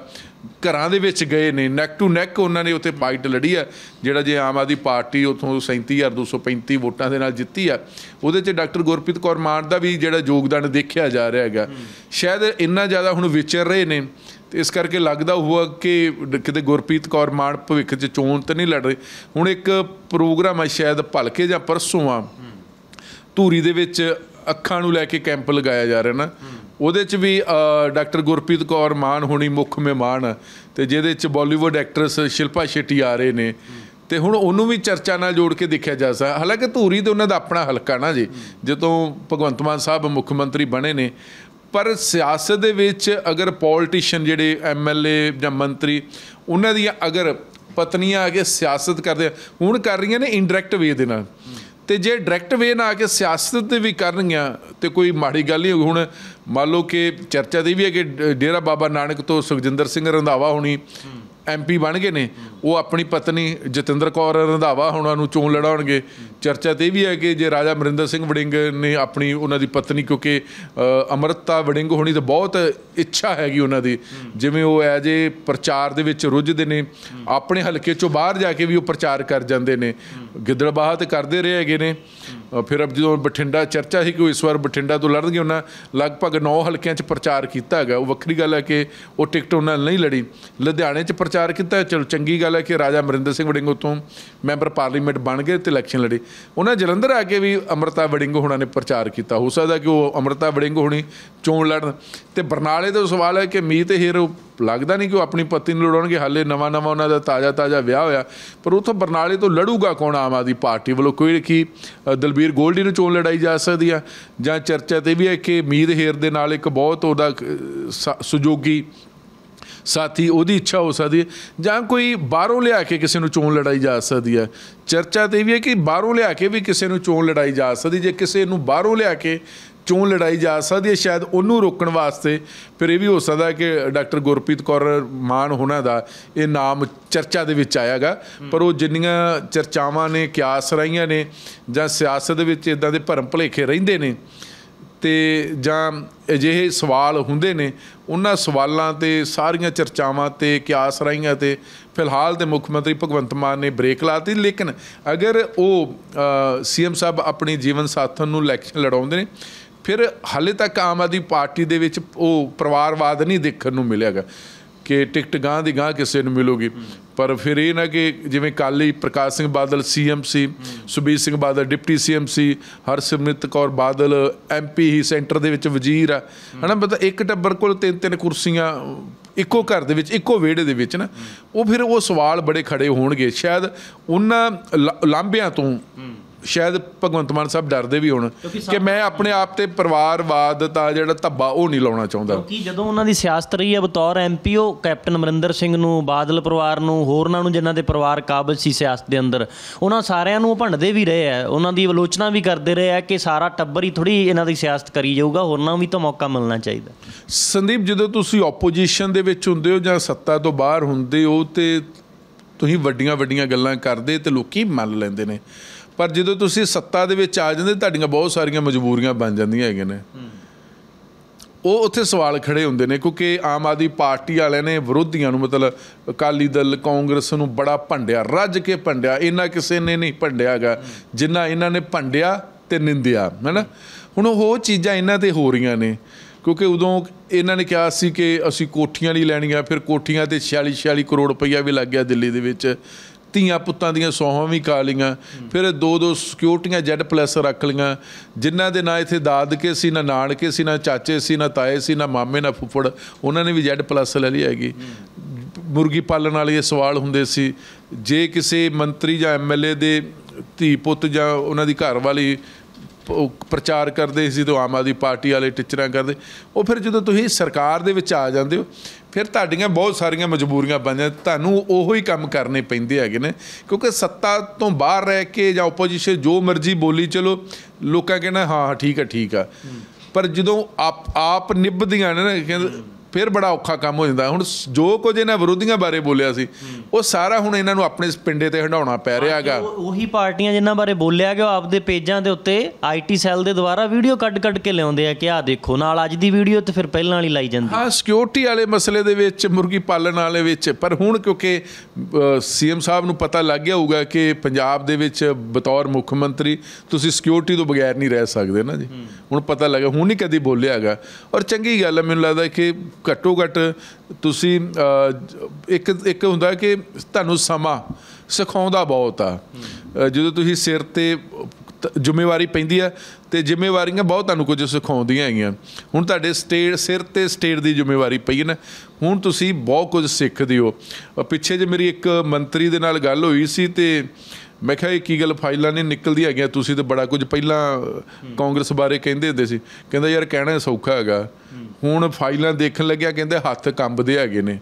ਘਰਾਂ ਦੇ ਵਿੱਚ ਗਏ ਨੇ ਨੈਕ ਟੂ ਨੈਕ ਉਹਨਾਂ ਨੇ ਉੱਥੇ ਫਾਈਟ ਲੜੀ ਆ ਜਿਹੜਾ ਜੇ ਆਮ ਆਦੀ ਪਾਰਟੀ ਉਥੋਂ 37235 ਵੋਟਾਂ ਦੇ ਨਾਲ ਜਿੱਤੀ ਆ ਉਹਦੇ 'ਚ ਡਾਕਟਰ ਗੁਰਪ੍ਰੀਤ ਕੌਰ ਮਾਨ ਦਾ ਵੀ ਜਿਹੜਾ ਯੋਗਦਾਨ ਦੇਖਿਆ ਜਾ ਰਿਹਾ ਹੈਗਾ ਸ਼ਾਇਦ ਇੰਨਾ ਜ਼ਿਆਦਾ ਹੁਣ ਵਿਚਰ ਰਹੇ ਨੇ ਇਸ ਕਰਕੇ ਲੱਗਦਾ ਹੋਊਗਾ ਕਿ ਕਿਤੇ ਗੁਰਪ੍ਰੀਤ ਕੌਰ ਮਾਨ ਭਵਿੱਖ 'ਚ ਚੋਣ ਤੇ ਨਹੀਂ ਲੜ ਰਹੀ ਹੁਣ ਇੱਕ ਪ੍ਰੋਗਰਾਮ ਹੈ ਸ਼ਾਇਦ ਭਲਕੇ ਜਾਂ ਪਰਸੋਂ ਆ ਧੂਰੀ ਦੇ ਵਿੱਚ ਅੱਖਾਂ ਨੂੰ ਲੈ ਕੇ ਕੈਂਪ ਲਗਾਇਆ ਜਾ ਰਿਹਾ ਨਾ ਉਹਦੇ 'ਚ ਵੀ ਡਾਕਟਰ ਗੁਰਪ੍ਰੀਤ ਕੌਰ ਮਾਨ ਹੋਣੀ ਮੁੱਖ ਮਹਿਮਾਨ ਤੇ ਜਿਹਦੇ 'ਚ ਬਾਲੀਵੁੱਡ ਐਕਟਰੈਸ ਸ਼ਿਲਪਾ ਸ਼ੇਟੀ ਆ ਰਹੇ ਨੇ ਤੇ ਹੁਣ ਉਹਨੂੰ ਵੀ ਚਰਚਾ ਨਾਲ ਜੋੜ ਕੇ ਦੇਖਿਆ ਜਾ ਸਕਦਾ ਹਾਲਾਂਕਿ ਧੂਰੀ ਤੇ ਉਹਨਾਂ ਦਾ ਆਪਣਾ ਹਲਕਾ ਨਾ ਜੀ ਜਦੋਂ ਭਗਵੰਤ ਮਾਨ ਸਾਹਿਬ ਮੁੱਖ ਮੰਤਰੀ ਬਣੇ ਨੇ ਪਰ ਸਿਆਸਤ ਦੇ ਵਿੱਚ ਅਗਰ ਪੋਲਿਟਿਸ਼ੀਅਨ ਜਿਹੜੇ ਐਮਐਲਏ ਜਾਂ ਮੰਤਰੀ ਉਹਨਾਂ ਦੀਆਂ ਅਗਰ ਪਤਨੀਆਂ ਆ ਕੇ ਸਿਆਸਤ ਕਰਦੇ ਹੁਣ ਕਰ ਰਹੀਆਂ ਨੇ ਇਨਡਾਇਰੈਕਟ ਵੇ ਦੇ ਨਾਲ ਤੇ ਜੇ ਡਾਇਰੈਕਟ ਵੇ ਨਾਲ ਆ ਕੇ ਸਿਆਸਤ ਤੇ ਵੀ ਕਰਨੀਆਂ ਤੇ ਕੋਈ ਮਾੜੀ ਗੱਲ ਨਹੀਂ ਹੁਣ ਮੰਨ ਲਓ ਕਿ ਚਰਚਾ ਦੀ ਵੀ ਹੈ ਕਿ ਡੇਰਾ ਬਾਬਾ ਨਾਨਕ ਤੋਂ ਸੁਖਜਿੰਦਰ ਸਿੰਘ ਰੰਧਾਵਾ ਹੋਣੀ ਐਮਪੀ ਬਣ ਗਏ ਨੇ ਉਹ ਆਪਣੀ ਪਤਨੀ ਜਤਿੰਦਰ ਕੌਰ ਰੰਧਾਵਾ ਹੁਣਾਂ ਨੂੰ ਚੋਣ ਲੜਾਉਣਗੇ ਚਰਚਾ ਤੇ ਵੀ ਹੈ ਕਿ ਜੇ ਰਾਜਾ ਮਰਿੰਦਰ ਸਿੰਘ ਵੜਿੰਗ ਨੇ ਆਪਣੀ ਉਹਨਾਂ ਦੀ ਪਤਨੀ ਕਿਉਂਕਿ ਅਮਰਤਾ ਵੜਿੰਗ ਹੋਣੀ ਤਾਂ ਬਹੁਤ ਇੱਛਾ ਹੈਗੀ ਉਹਨਾਂ ਦੀ ਜਿਵੇਂ ਉਹ ਐਜ ਏ ਪ੍ਰਚਾਰ ਦੇ ਵਿੱਚ ਰੁੱਝਦੇ ਨੇ ਆਪਣੇ ਹਲਕੇ ਚੋਂ ਬਾਹਰ ਜਾ ਕੇ ਵੀ ਉਹ ਪ੍ਰਚਾਰ ਕਰ ਜਾਂਦੇ ਨੇ ਗਿੱਦੜਬਾਹਤ ਕਰਦੇ ਰਹੇ ਹੈਗੇ ਨੇ ਫਿਰ ਅਬ ਜਦੋਂ ਬਠਿੰਡਾ ਚਰਚਾ ਸੀ ਕਿ ਉਹ ਇਸ ਵਾਰ ਬਠਿੰਡਾ ਤੋਂ ਲੜਨਗੇ ਉਹਨਾਂ ਲਗਭਗ 9 ਹਲਕਿਆਂ 'ਚ ਪ੍ਰਚਾਰ ਕੀਤਾ ਹੈਗਾ ਉਹ ਵੱਖਰੀ ਗੱਲ ਹੈ ਕਿ ਉਹ ਟਿਕਟ ਉਹਨਾਂ ਨਹੀਂ ਲੜੀ ਲੁਧਿਆਣੇ 'ਚ ਪ੍ਰਚਾਰ ਕੀਤਾ ਚਲ ਚੰਗੀ ਗੱਲ ਹੈ ਕਿ ਰਾਜਾ ਮਰਿੰਦਰ ਸਿੰਘ ਵੜਿੰਗੋ ਤੋਂ ਮੈਂਬਰ ਪਾਰਲੀਮੈਂਟ ਬਣ ਗਏ ਤੇ ਇਲੈਕਸ਼ਨ ਲੜੇ ਉਹਨਾਂ ਜਲੰਧਰ ਆ ਕੇ ਵੀ ਅਮਰਤਾ ਵੜਿੰਗੋ ਹੁਣਾਂ ਨੇ ਪ੍ਰਚਾਰ ਕੀਤਾ ਹੋ ਸਕਦਾ ਕਿ ਉਹ ਅਮਰਤਾ ਵੜਿੰਗੋ ਹੁਣੀ ਚੋਣ ਲੜਨ ਤੇ ਬਰਨਾਲੇ ਦਾ ਸਵਾਲ ਹੈ ਕਿ ਮੀਤ ਹੀਰ ਲੱਗਦਾ ਨਹੀਂ ਕਿ ਉਹ ਆਪਣੀ ਪਤਨੀ ਨੂੰ ਲੜਾਉਣਗੇ ਹਾਲੇ ਨਵਾਂ ਨਵਾਂ ਉਹਨਾਂ ਦਾ ਤਾਜ਼ਾ ਤਾਜ਼ਾ ਵਿਆਹ ਹੋਇਆ ਪਰ ਉਥੋਂ ਬਰਨਾਲੇ ਤੋਂ ਲੜੂਗਾ ਕੌਣ ਆਮ ਆਦੀ ਪਾਰਟੀ ਵੱਲੋਂ ਕੋਈ ਰਖੀ ਦਲਬੀਰ ਗੋਲਡੀ ਨੂੰ ਚੋਣ ਲੜਾਈ ਜਾ ਸਕਦੀ ਆ ਜਾਂ ਚਰਚਾ ਤੇ ਵੀ ਹੈ ਕਿ ਮੀਦ ਹੇਰ ਦੇ ਨਾਲ ਇੱਕ ਬਹੁਤ ਉਹਦਾ ਸੁਜੋਗੀ ਸਾਥੀ ਉਹਦੀ ਇੱਛਾ ਹੋ ਸਕਦੀ ਹੈ ਜਾਂ ਕੋਈ ਬਾਹਰੋਂ ਲਿਆ ਕੇ ਕਿਸੇ ਨੂੰ ਚੋਣ ਲੜਾਈ ਜਾ ਸਕਦੀ ਹੈ ਚਰਚਾ ਤੇ ਵੀ ਹੈ ਕਿ ਬਾਹਰੋਂ ਲਿਆ ਕੇ ਵੀ ਕਿਸੇ ਨੂੰ ਚੋਣ ਲੜਾਈ ਜਾ ਸਕਦੀ ਜੇ ਕਿਸੇ ਨੂੰ ਬਾਹਰੋਂ ਲਿਆ ਕੇ ਚੋਂ ਲੜਾਈ ਜਾ ਸਕਦੀ ਹੈ ਸ਼ਾਇਦ ਉਹਨੂੰ ਰੋਕਣ ਵਾਸਤੇ ਫਿਰ ਇਹ ਵੀ ਹੋ ਸਕਦਾ ਕਿ ਡਾਕਟਰ ਗੁਰਪ੍ਰੀਤ ਕੌਰ ਮਾਨ ਹੋਣਾ ਦਾ ਇਹ ਨਾਮ ਚਰਚਾ ਦੇ ਵਿੱਚ ਆਇਆਗਾ ਪਰ ਉਹ ਜਿੰਨੀਆਂ ਚਰਚਾਵਾਂ ਨੇ ਕਿਆਸ ਰਹੀਆਂ ਨੇ ਜਾਂ ਸਿਆਸਤ ਦੇ ਵਿੱਚ ਇਦਾਂ ਦੇ ਭਰਮ ਭਲੇਖੇ ਰਹਿੰਦੇ ਨੇ ਤੇ ਜਾਂ ਅਜਿਹੇ ਸਵਾਲ ਹੁੰਦੇ ਨੇ ਉਹਨਾਂ ਸਵਾਲਾਂ ਤੇ ਸਾਰੀਆਂ ਚਰਚਾਵਾਂ ਤੇ ਕਿਆਸ ਰਾਈਆਂ ਤੇ ਫਿਲਹਾਲ ਤੇ ਮੁੱਖ ਮੰਤਰੀ ਭਗਵੰਤ ਮਾਨ ਨੇ ਬ੍ਰੇਕ ਲਾਤੀ ਲੇਕਿਨ ਅਗਰ ਉਹ ਸੀਐਮ ਸਾਹਿਬ ਆਪਣੀ ਜੀਵਨ ਸਾਥਣ ਨੂੰ ਇਲੈਕਸ਼ਨ ਲੜਾਉਂਦੇ ਨੇ ਫਿਰ ਹਲੇ ਤੱਕ ਆਮ ਆਦੀ ਪਾਰਟੀ ਦੇ ਵਿੱਚ ਉਹ ਪਰਿਵਾਰਵਾਦ ਨਹੀਂ ਦੇਖਣ ਨੂੰ ਮਿਲਿਆਗਾ ਕਿ ਟਿਕਟ ਗਾਂ ਦੀ ਗਾਂ ਕਿਸੇ ਨੂੰ ਮਿਲੂਗੀ ਪਰ ਫਿਰ ਇਹ ਨਾ ਕਿ ਜਿਵੇਂ ਕੱਲ ਹੀ ਪ੍ਰਕਾਸ਼ ਸਿੰਘ ਬਾਦਲ ਸੀਐਮ ਸੀ ਸੁਬੀਰ ਸਿੰਘ ਬਾਦਲ ਡਿਪਟੀ ਸੀਐਮ ਸੀ ਹਰਸਿਮਰਤ ਕੌਰ ਬਾਦਲ ਐਮਪੀ ਹੀ ਸੈਂਟਰ ਦੇ ਵਿੱਚ ਵਜ਼ੀਰ ਆ ਹਨਾ ਮਤਲਬ ਇੱਕ ਟੱਬਰ ਕੋਲ ਤਿੰਨ ਤਿੰਨ ਕੁਰਸੀਆਂ ਇੱਕੋ ਘਰ ਦੇ ਵਿੱਚ ਇੱਕੋ ਵਿਹੜੇ ਦੇ ਵਿੱਚ ਨਾ ਉਹ ਫਿਰ ਉਹ ਸਵਾਲ ਬੜੇ ਖੜੇ ਹੋਣਗੇ ਸ਼ਾਇਦ ਉਹਨਾਂ ਲਾਂਭਿਆਂ ਤੋਂ ਸ਼ਾਇਦ ਭਗਵੰਤ ਮਾਨ ਸਾਹਿਬ ਡਰਦੇ ਵੀ ਹੋਣ ਕਿ ਮੈਂ ਆਪਣੇ ਆਪ ਤੇ ਪਰਿਵਾਰਵਾਦ ਤਾਂ ਜਿਹੜਾ ਧੱਬਾ ਉਹ ਨਹੀਂ ਲਾਉਣਾ ਚਾਹੁੰਦਾ ਕਿਉਂਕਿ ਜਦੋਂ ਉਹਨਾਂ ਦੀ ਸਿਆਸਤ ਰਹੀ ਹੈ ਬਤੌਰ ਐਮਪੀ ਉਹ ਕੈਪਟਨ ਅਮਰਿੰਦਰ ਸਿੰਘ ਨੂੰ ਬਾਦਲ ਪਰਿਵਾਰ ਨੂੰ ਹੋਰਨਾਂ ਨੂੰ ਜਿਨ੍ਹਾਂ ਦੇ ਪਰਿਵਾਰ ਕਾਬਜ ਸੀ ਸਿਆਸਤ ਦੇ ਅੰਦਰ ਉਹਨਾਂ ਸਾਰਿਆਂ ਨੂੰ ਭੰਡਦੇ ਵੀ ਰਹੇ ਆ ਉਹਨਾਂ ਦੀ ਆਲੋਚਨਾ ਵੀ ਕਰਦੇ ਰਹੇ ਆ ਕਿ ਸਾਰਾ ਟੱਬਰ ਹੀ ਥੋੜੀ ਇਹਨਾਂ ਦੀ ਸਿਆਸਤ ਕਰੀ ਜਾਊਗਾ ਹੋਰਨਾਂ ਵੀ ਤਾਂ ਮੌਕਾ ਮਿਲਣਾ ਚਾਹੀਦਾ ਸੰਦੀਪ ਜਦੋਂ ਤੁਸੀਂ ਆਪੋਜੀਸ਼ਨ ਦੇ ਵਿੱਚ ਹੁੰਦੇ ਹੋ ਜਾਂ ਸੱਤਾ ਤੋਂ ਬਾਹਰ ਹੁੰਦੇ ਹੋ ਤੇ ਤੁਸੀਂ ਵੱਡੀਆਂ ਵੱਡੀਆਂ ਗੱਲਾਂ ਕਰਦੇ ਤੇ ਲੋਕੀ ਮੰਨ ਲੈਂਦੇ ਨੇ ਪਰ ਜਦੋਂ ਤੁਸੀਂ ਸੱਤਾ ਦੇ ਵਿੱਚ ਆ ਜਾਂਦੇ ਤੁਹਾਡੀਆਂ ਬਹੁਤ ਸਾਰੀਆਂ ਮਜਬੂਰੀਆਂ ਬਣ ਜਾਂਦੀਆਂ ਹੈਗੀਆਂ ਨੇ ਉਹ ਉੱਥੇ ਸਵਾਲ ਖੜੇ ਹੁੰਦੇ ਨੇ ਕਿਉਂਕਿ ਆਮ ਆਦੀ ਪਾਰਟੀ ਵਾਲਿਆਂ ਨੇ ਵਿਰੋਧੀਆਂ ਨੂੰ ਮਤਲਬ ਅਕਾਲੀ ਦਲ ਕਾਂਗਰਸ ਨੂੰ ਬੜਾ ਭੰਡਿਆ ਰੱਜ ਕੇ ਭੰਡਿਆ ਇਹਨਾਂ ਕਿਸੇ ਨੇ ਨਹੀਂ ਭੰਡਿਆਗਾ ਜਿੰਨਾ ਇਹਨਾਂ ਨੇ ਭੰਡਿਆ ਤੇ ਨਿੰਦਿਆ ਹੈਨਾ ਹੁਣ ਉਹ ਚੀਜ਼ਾਂ ਇਹਨਾਂ ਤੇ ਹੋ ਰਹੀਆਂ ਨੇ ਕਿਉਂਕਿ ਉਦੋਂ ਇਹਨਾਂ ਨੇ ਕਿਹਾ ਸੀ ਕਿ ਅਸੀਂ ਕੋਠੀਆਂ ਨਹੀਂ ਲੈਣੀਆਂ ਫਿਰ ਕੋਠੀਆਂ ਤੇ 46 46 ਕਰੋੜ ਰੁਪਈਆ ਵੀ ਲੱਗ ਗਿਆ ਦਿੱਲੀ ਦੇ ਵਿੱਚ ਧੀਆਂ ਪੁੱਤਾਂ ਦੀਆਂ ਸੌਹਾਂ ਵੀ ਕਾ ਲੀਆਂ ਫਿਰ ਦੋ ਦੋ ਸਿਕਿਉਰਟੀਆਂ ਜੈਡ ਪਲੱਸ ਰੱਖ ਲੀਆਂ ਜਿਨ੍ਹਾਂ ਦੇ ਨਾਂ ਇੱਥੇ ਦਾਦਕੇ ਸੀ ਨਾ ਨਾਨਕੇ ਸੀ ਨਾ ਚਾਚੇ ਸੀ ਨਾ ਤਾਏ ਸੀ ਨਾ ਮਾਮੇ ਨਾ ਫੁੱਫੜ ਉਹਨਾਂ ਨੇ ਵੀ ਜੈਡ ਪਲੱਸ ਲੈ ਲਈ ਹੈਗੀ ਮੁਰਗੀ ਪਾਲਣ ਵਾਲੇ ਇਹ ਸਵਾਲ ਹੁੰਦੇ ਸੀ ਜੇ ਕਿਸੇ ਮੰਤਰੀ ਜਾਂ ਐਮਐਲਏ ਦੇ ਧੀ ਪੁੱਤ ਜਾਂ ਉਹਨਾਂ ਦੀ ਘਰ ਵਾਲੀ ਪ੍ਰਚਾਰ ਕਰਦੇ ਸੀ ਤੇ ਆਮ ਆਦਮੀ ਪਾਰਟੀ ਵਾਲੇ ਟੀਚਰਾਂ ਕਰਦੇ ਉਹ ਫਿਰ ਜਦੋਂ ਤੁਸੀਂ ਸਰਕਾਰ ਦੇ ਵਿੱਚ ਆ ਜਾਂਦੇ ਹੋ ਫਿਰ ਤੁਹਾਡੀਆਂ ਬਹੁਤ ਸਾਰੀਆਂ ਮਜਬੂਰੀਆਂ ਬਣ ਜਾਂਦੀਆਂ ਤੁਹਾਨੂੰ ਉਹੋ ਹੀ ਕੰਮ ਕਰਨੇ ਪੈਂਦੇ ਹੈਗੇ ਨੇ ਕਿਉਂਕਿ ਸੱਤਾ ਤੋਂ ਬਾਹਰ ਰਹਿ ਕੇ ਜਾਂ ਆਪੋਜੀਸ਼ਨ ਜੋ ਮਰਜ਼ੀ ਬੋਲੀ ਚਲੋ ਲੋਕਾਂ ਕਹਿੰਦਾ ਹਾਂ ਠੀਕ ਹੈ ਠੀਕ ਆ ਪਰ ਜਦੋਂ ਆਪ ਆਪ ਨਿਭਦੀਆਂ ਨੇ ਨਾ ਫਿਰ ਬੜਾ ਔਖਾ ਕੰਮ ਹੋ ਜਾਂਦਾ ਹੁਣ ਜੋ ਕੁਝ ਇਹਨਾਂ ਵਿਰੋਧੀਆਂ ਬਾਰੇ ਬੋਲਿਆ ਸੀ ਉਹ ਸਾਰਾ ਹੁਣ ਇਹਨਾਂ ਨੂੰ ਆਪਣੇ ਪਿੰਡੇ ਤੇ ਹੰਡਾਉਣਾ ਪੈ ਰਿਹਾ ਹੈਗਾ ਉਹੀ ਪਾਰਟੀਆਂ ਜਿਨ੍ਹਾਂ ਬਾਰੇ ਬੋਲਿਆ ਗਿਆ ਆਪਦੇ ਪੇਜਾਂ ਦੇ ਉੱਤੇ ਆਈਟੀ ਸੈੱਲ ਦੇ ਦੁਆਰਾ ਵੀਡੀਓ ਕੱਢ-ਕੱਢ ਕੇ ਲਿਆਉਂਦੇ ਆ ਕਿ ਆਹ ਦੇਖੋ ਨਾਲ ਅੱਜ ਦੀ ਵੀਡੀਓ ਤੇ ਫਿਰ ਪਹਿਲਾਂ ਵਾਲੀ ਲਾਈ ਜਾਂਦੀ ਹਾਂ ਸਿਕਿਉਰਿਟੀ ਵਾਲੇ ਮਸਲੇ ਦੇ ਵਿੱਚ ਮੁਰਗੀ ਪਾਲਣ ਵਾਲੇ ਵਿੱਚ ਪਰ ਹੁਣ ਕਿਉਂਕਿ ਸੀਐਮ ਸਾਹਿਬ ਨੂੰ ਪਤਾ ਲੱਗ ਗਿਆ ਹੋਊਗਾ ਕਿ ਪੰਜਾਬ ਦੇ ਵਿੱਚ ਬਤੌਰ ਮੁੱਖ ਮੰਤਰੀ ਤੁਸੀਂ ਸਿਕਿਉਰਿਟੀ ਤੋਂ ਬਗੈਰ ਨਹੀਂ ਰਹਿ ਸਕਦੇ ਨਾ ਜੀ ਹੁਣ ਪਤਾ ਲੱਗਾ ਹੁਣ ਹੀ ਕਦੀ ਬੋਲਿਆਗਾ ਔਰ ਚੰਗੀ ਗੱਲ ਹੈ ਮੈਨੂੰ ਲੱਗਦਾ ਕਿ ਘੱਟੋ ਘੱਟ ਤੁਸੀਂ ਇੱਕ ਇੱਕ ਹੁੰਦਾ ਕਿ ਤੁਹਾਨੂੰ ਸਮਾਂ ਸਿਖਾਉਂਦਾ ਬਹੁਤ ਆ ਜਦੋਂ ਤੁਸੀਂ ਸਿਰ ਤੇ ਜ਼ਿੰਮੇਵਾਰੀ ਪੈਂਦੀ ਆ ਤੇ ਜ਼ਿੰਮੇਵਾਰੀਆਂ ਬਹੁਤ ਤੁਹਾਨੂੰ ਕੁਝ ਸਿਖਾਉਂਦੀਆਂ ਹੈਗੀਆਂ ਹੁਣ ਤੁਹਾਡੇ ਸਟੇਟ ਸਿਰ ਤੇ ਸਟੇਟ ਦੀ ਜ਼ਿੰਮੇਵਾਰੀ ਪਈ ਹੈ ਨਾ ਹੁਣ ਤੁਸੀਂ ਬਹੁਤ ਕੁਝ ਸਿੱਖਦੇ ਹੋ ਪਿੱਛੇ ਜੇ ਮੇਰੀ ਇੱਕ ਮੰਤਰੀ ਦੇ ਨਾਲ ਗੱਲ ਹੋਈ ਸੀ ਤੇ ਮੈਂ ਕਿਹਾ ਇਹ ਕੀ ਗੱਲ ਫਾਈਲਾਂ ਨਹੀਂ ਨਿਕਲਦੀ ਹੈਗੀਆਂ ਤੁਸੀਂ ਤਾਂ ਬੜਾ ਕੁਝ ਪਹਿਲਾਂ ਕਾਂਗਰਸ ਬਾਰੇ ਕਹਿੰਦੇ ਹੁੰਦੇ ਸੀ ਕਹਿੰਦਾ ਯਾਰ ਕਹਿਣਾ ਸੌਖਾ ਹੈਗਾ ਹੁਣ ਫਾਈਲਾਂ ਦੇਖਣ ਲੱਗਿਆ ਕਹਿੰਦੇ ਹੱਥ ਕੰਬਦੇ ਹੈਗੇ ਨੇ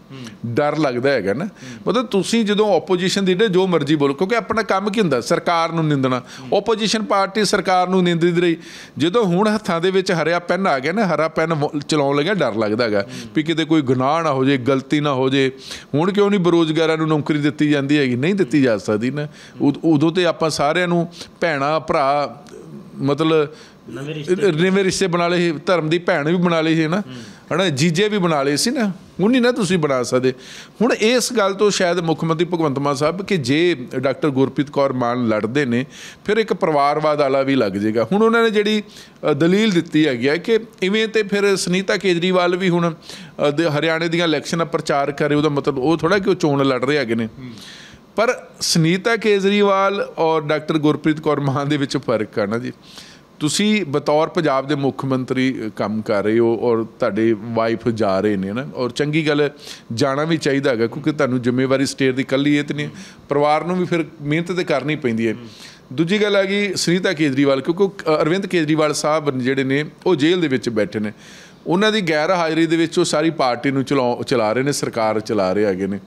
ਡਰ ਲੱਗਦਾ ਹੈਗਾ ਨਾ ਮਤਲਬ ਤੁਸੀਂ ਜਦੋਂ ਆਪੋਜੀਸ਼ਨ ਦੀ ਜੋ ਮਰਜ਼ੀ ਬੋਲੋ ਕਿਉਂਕਿ ਆਪਣਾ ਕੰਮ ਕੀ ਹੁੰਦਾ ਸਰਕਾਰ ਨੂੰ ਨਿੰਦਣਾ ਆਪੋਜੀਸ਼ਨ ਪਾਰਟੀ ਸਰਕਾਰ ਨੂੰ ਨਿੰਦਦੀ ਰਹੀ ਜਦੋਂ ਹੁਣ ਹੱਥਾਂ ਦੇ ਵਿੱਚ ਹਰਿਆ ਪੈਨ ਆ ਗਿਆ ਨਾ ਹਰਾ ਪੈਨ ਚਲਾਉਣ ਲੱਗਿਆ ਡਰ ਲੱਗਦਾ ਹੈਗਾ ਵੀ ਕਿਤੇ ਕੋਈ ਗੁਨਾਹ ਨਾ ਹੋ ਜੇ ਗਲਤੀ ਨਾ ਹੋ ਜੇ ਹੁਣ ਕਿਉਂ ਨਹੀਂ ਬਰੋਜ਼ਗਾਰਾਂ ਨੂੰ ਨੌਕਰੀ ਦਿੱਤੀ ਜਾਂਦੀ ਹੈਗੀ ਨਹੀਂ ਦਿੱਤੀ ਜਾ ਸਕਦੀ ਨਾ ਉਦੋਂ ਤੇ ਆਪਾਂ ਸਾਰਿਆਂ ਨੂੰ ਭੈਣਾ ਭਰਾ ਮਤਲਬ ਨਵੇਂ ਰਿਸ਼ਤੇ ਬਣਾ ਲਏ ਧਰਮ ਦੀ ਭੈਣ ਵੀ ਬਣਾ ਲਈ ਸੀ ਨਾ ਹਣਾ ਜੀਜੇ ਵੀ ਬਣਾ ਲਏ ਸੀ ਨਾ ਉਹ ਨਹੀਂ ਨਾ ਤੁਸੀਂ ਬਣਾ ਸਕਦੇ ਹੁਣ ਇਸ ਗੱਲ ਤੋਂ ਸ਼ਾਇਦ ਮੁੱਖ ਮੰਤਰੀ ਭਗਵੰਤ ਮਾਨ ਸਾਹਿਬ ਕਿ ਜੇ ਡਾਕਟਰ ਗੁਰਪ੍ਰੀਤ ਕੌਰ ਮਾਨ ਲੜਦੇ ਨੇ ਫਿਰ ਇੱਕ ਪਰਿਵਾਰਵਾਦ ਵਾਲਾ ਵੀ ਲੱਗ ਜਾਏਗਾ ਹੁਣ ਉਹਨਾਂ ਨੇ ਜਿਹੜੀ ਦਲੀਲ ਦਿੱਤੀ ਹੈਗੀ ਹੈ ਕਿ ਇਵੇਂ ਤੇ ਫਿਰ ਸੁਨੀਤਾ ਕੇਜਰੀਵਾਲ ਵੀ ਹੁਣ ਹਰਿਆਣੇ ਦੀਆਂ ਇਲੈਕਸ਼ਨਾਂ ਪ੍ਰਚਾਰ ਕਰੇ ਉਹਦਾ ਮਤਲਬ ਉਹ ਥੋੜਾ ਕਿ ਉਹ ਚੋਣ ਲੜ ਰਹੇ ਹੈਗੇ ਨੇ ਪਰ ਸੁਨੀਤਾ ਕੇਜਰੀਵਾਲ ਔਰ ਡਾਕਟਰ ਗੁਰਪ੍ਰੀਤ ਕੌਰ ਮਾਨ ਦੇ ਵਿੱਚ ਫਰਕ ਹੈ ਨਾ ਜੀ ਤੁਸੀਂ ਬਤੌਰ ਪੰਜਾਬ ਦੇ ਮੁੱਖ ਮੰਤਰੀ ਕੰਮ ਕਰ ਰਹੇ ਹੋ ਔਰ ਤੁਹਾਡੇ ਵਾਈਫ ਜਾ ਰਹੇ ਨੇ ਨਾ ਔਰ ਚੰਗੀ ਗੱਲ ਜਾਣਾ ਵੀ ਚਾਹੀਦਾ ਹੈਗਾ ਕਿਉਂਕਿ ਤੁਹਾਨੂੰ ਜ਼ਿੰਮੇਵਾਰੀ ਸਟੇਟ ਦੀ ਕੱਲੀ ਇਹ ਤੇ ਨਹੀਂ ਪਰਿਵਾਰ ਨੂੰ ਵੀ ਫਿਰ ਮਿਹਨਤ ਤੇ ਕਰਨੀ ਪੈਂਦੀ ਹੈ ਦੂਜੀ ਗੱਲ ਆ ਗਈ ਸ੍ਰੀਤਾ ਕੇਜਰੀਵਾਲ ਕਿਉਂਕਿ ਅਰਵਿੰਦ ਕੇਜਰੀਵਾਲ ਸਾਹਿਬ ਜਿਹੜੇ ਨੇ ਉਹ ਜੇਲ੍ਹ ਦੇ ਵਿੱਚ ਬੈਠੇ ਨੇ ਉਹਨਾਂ ਦੀ ਗੈਰ ਹਾਜ਼ਰੀ ਦੇ ਵਿੱਚ ਉਹ ਸਾਰੀ ਪਾਰਟੀ ਨੂੰ ਚਲਾ ਰਹੇ ਨੇ ਸਰਕਾਰ ਚਲਾ ਰਹੇ ਹੈਗੇ ਨੇ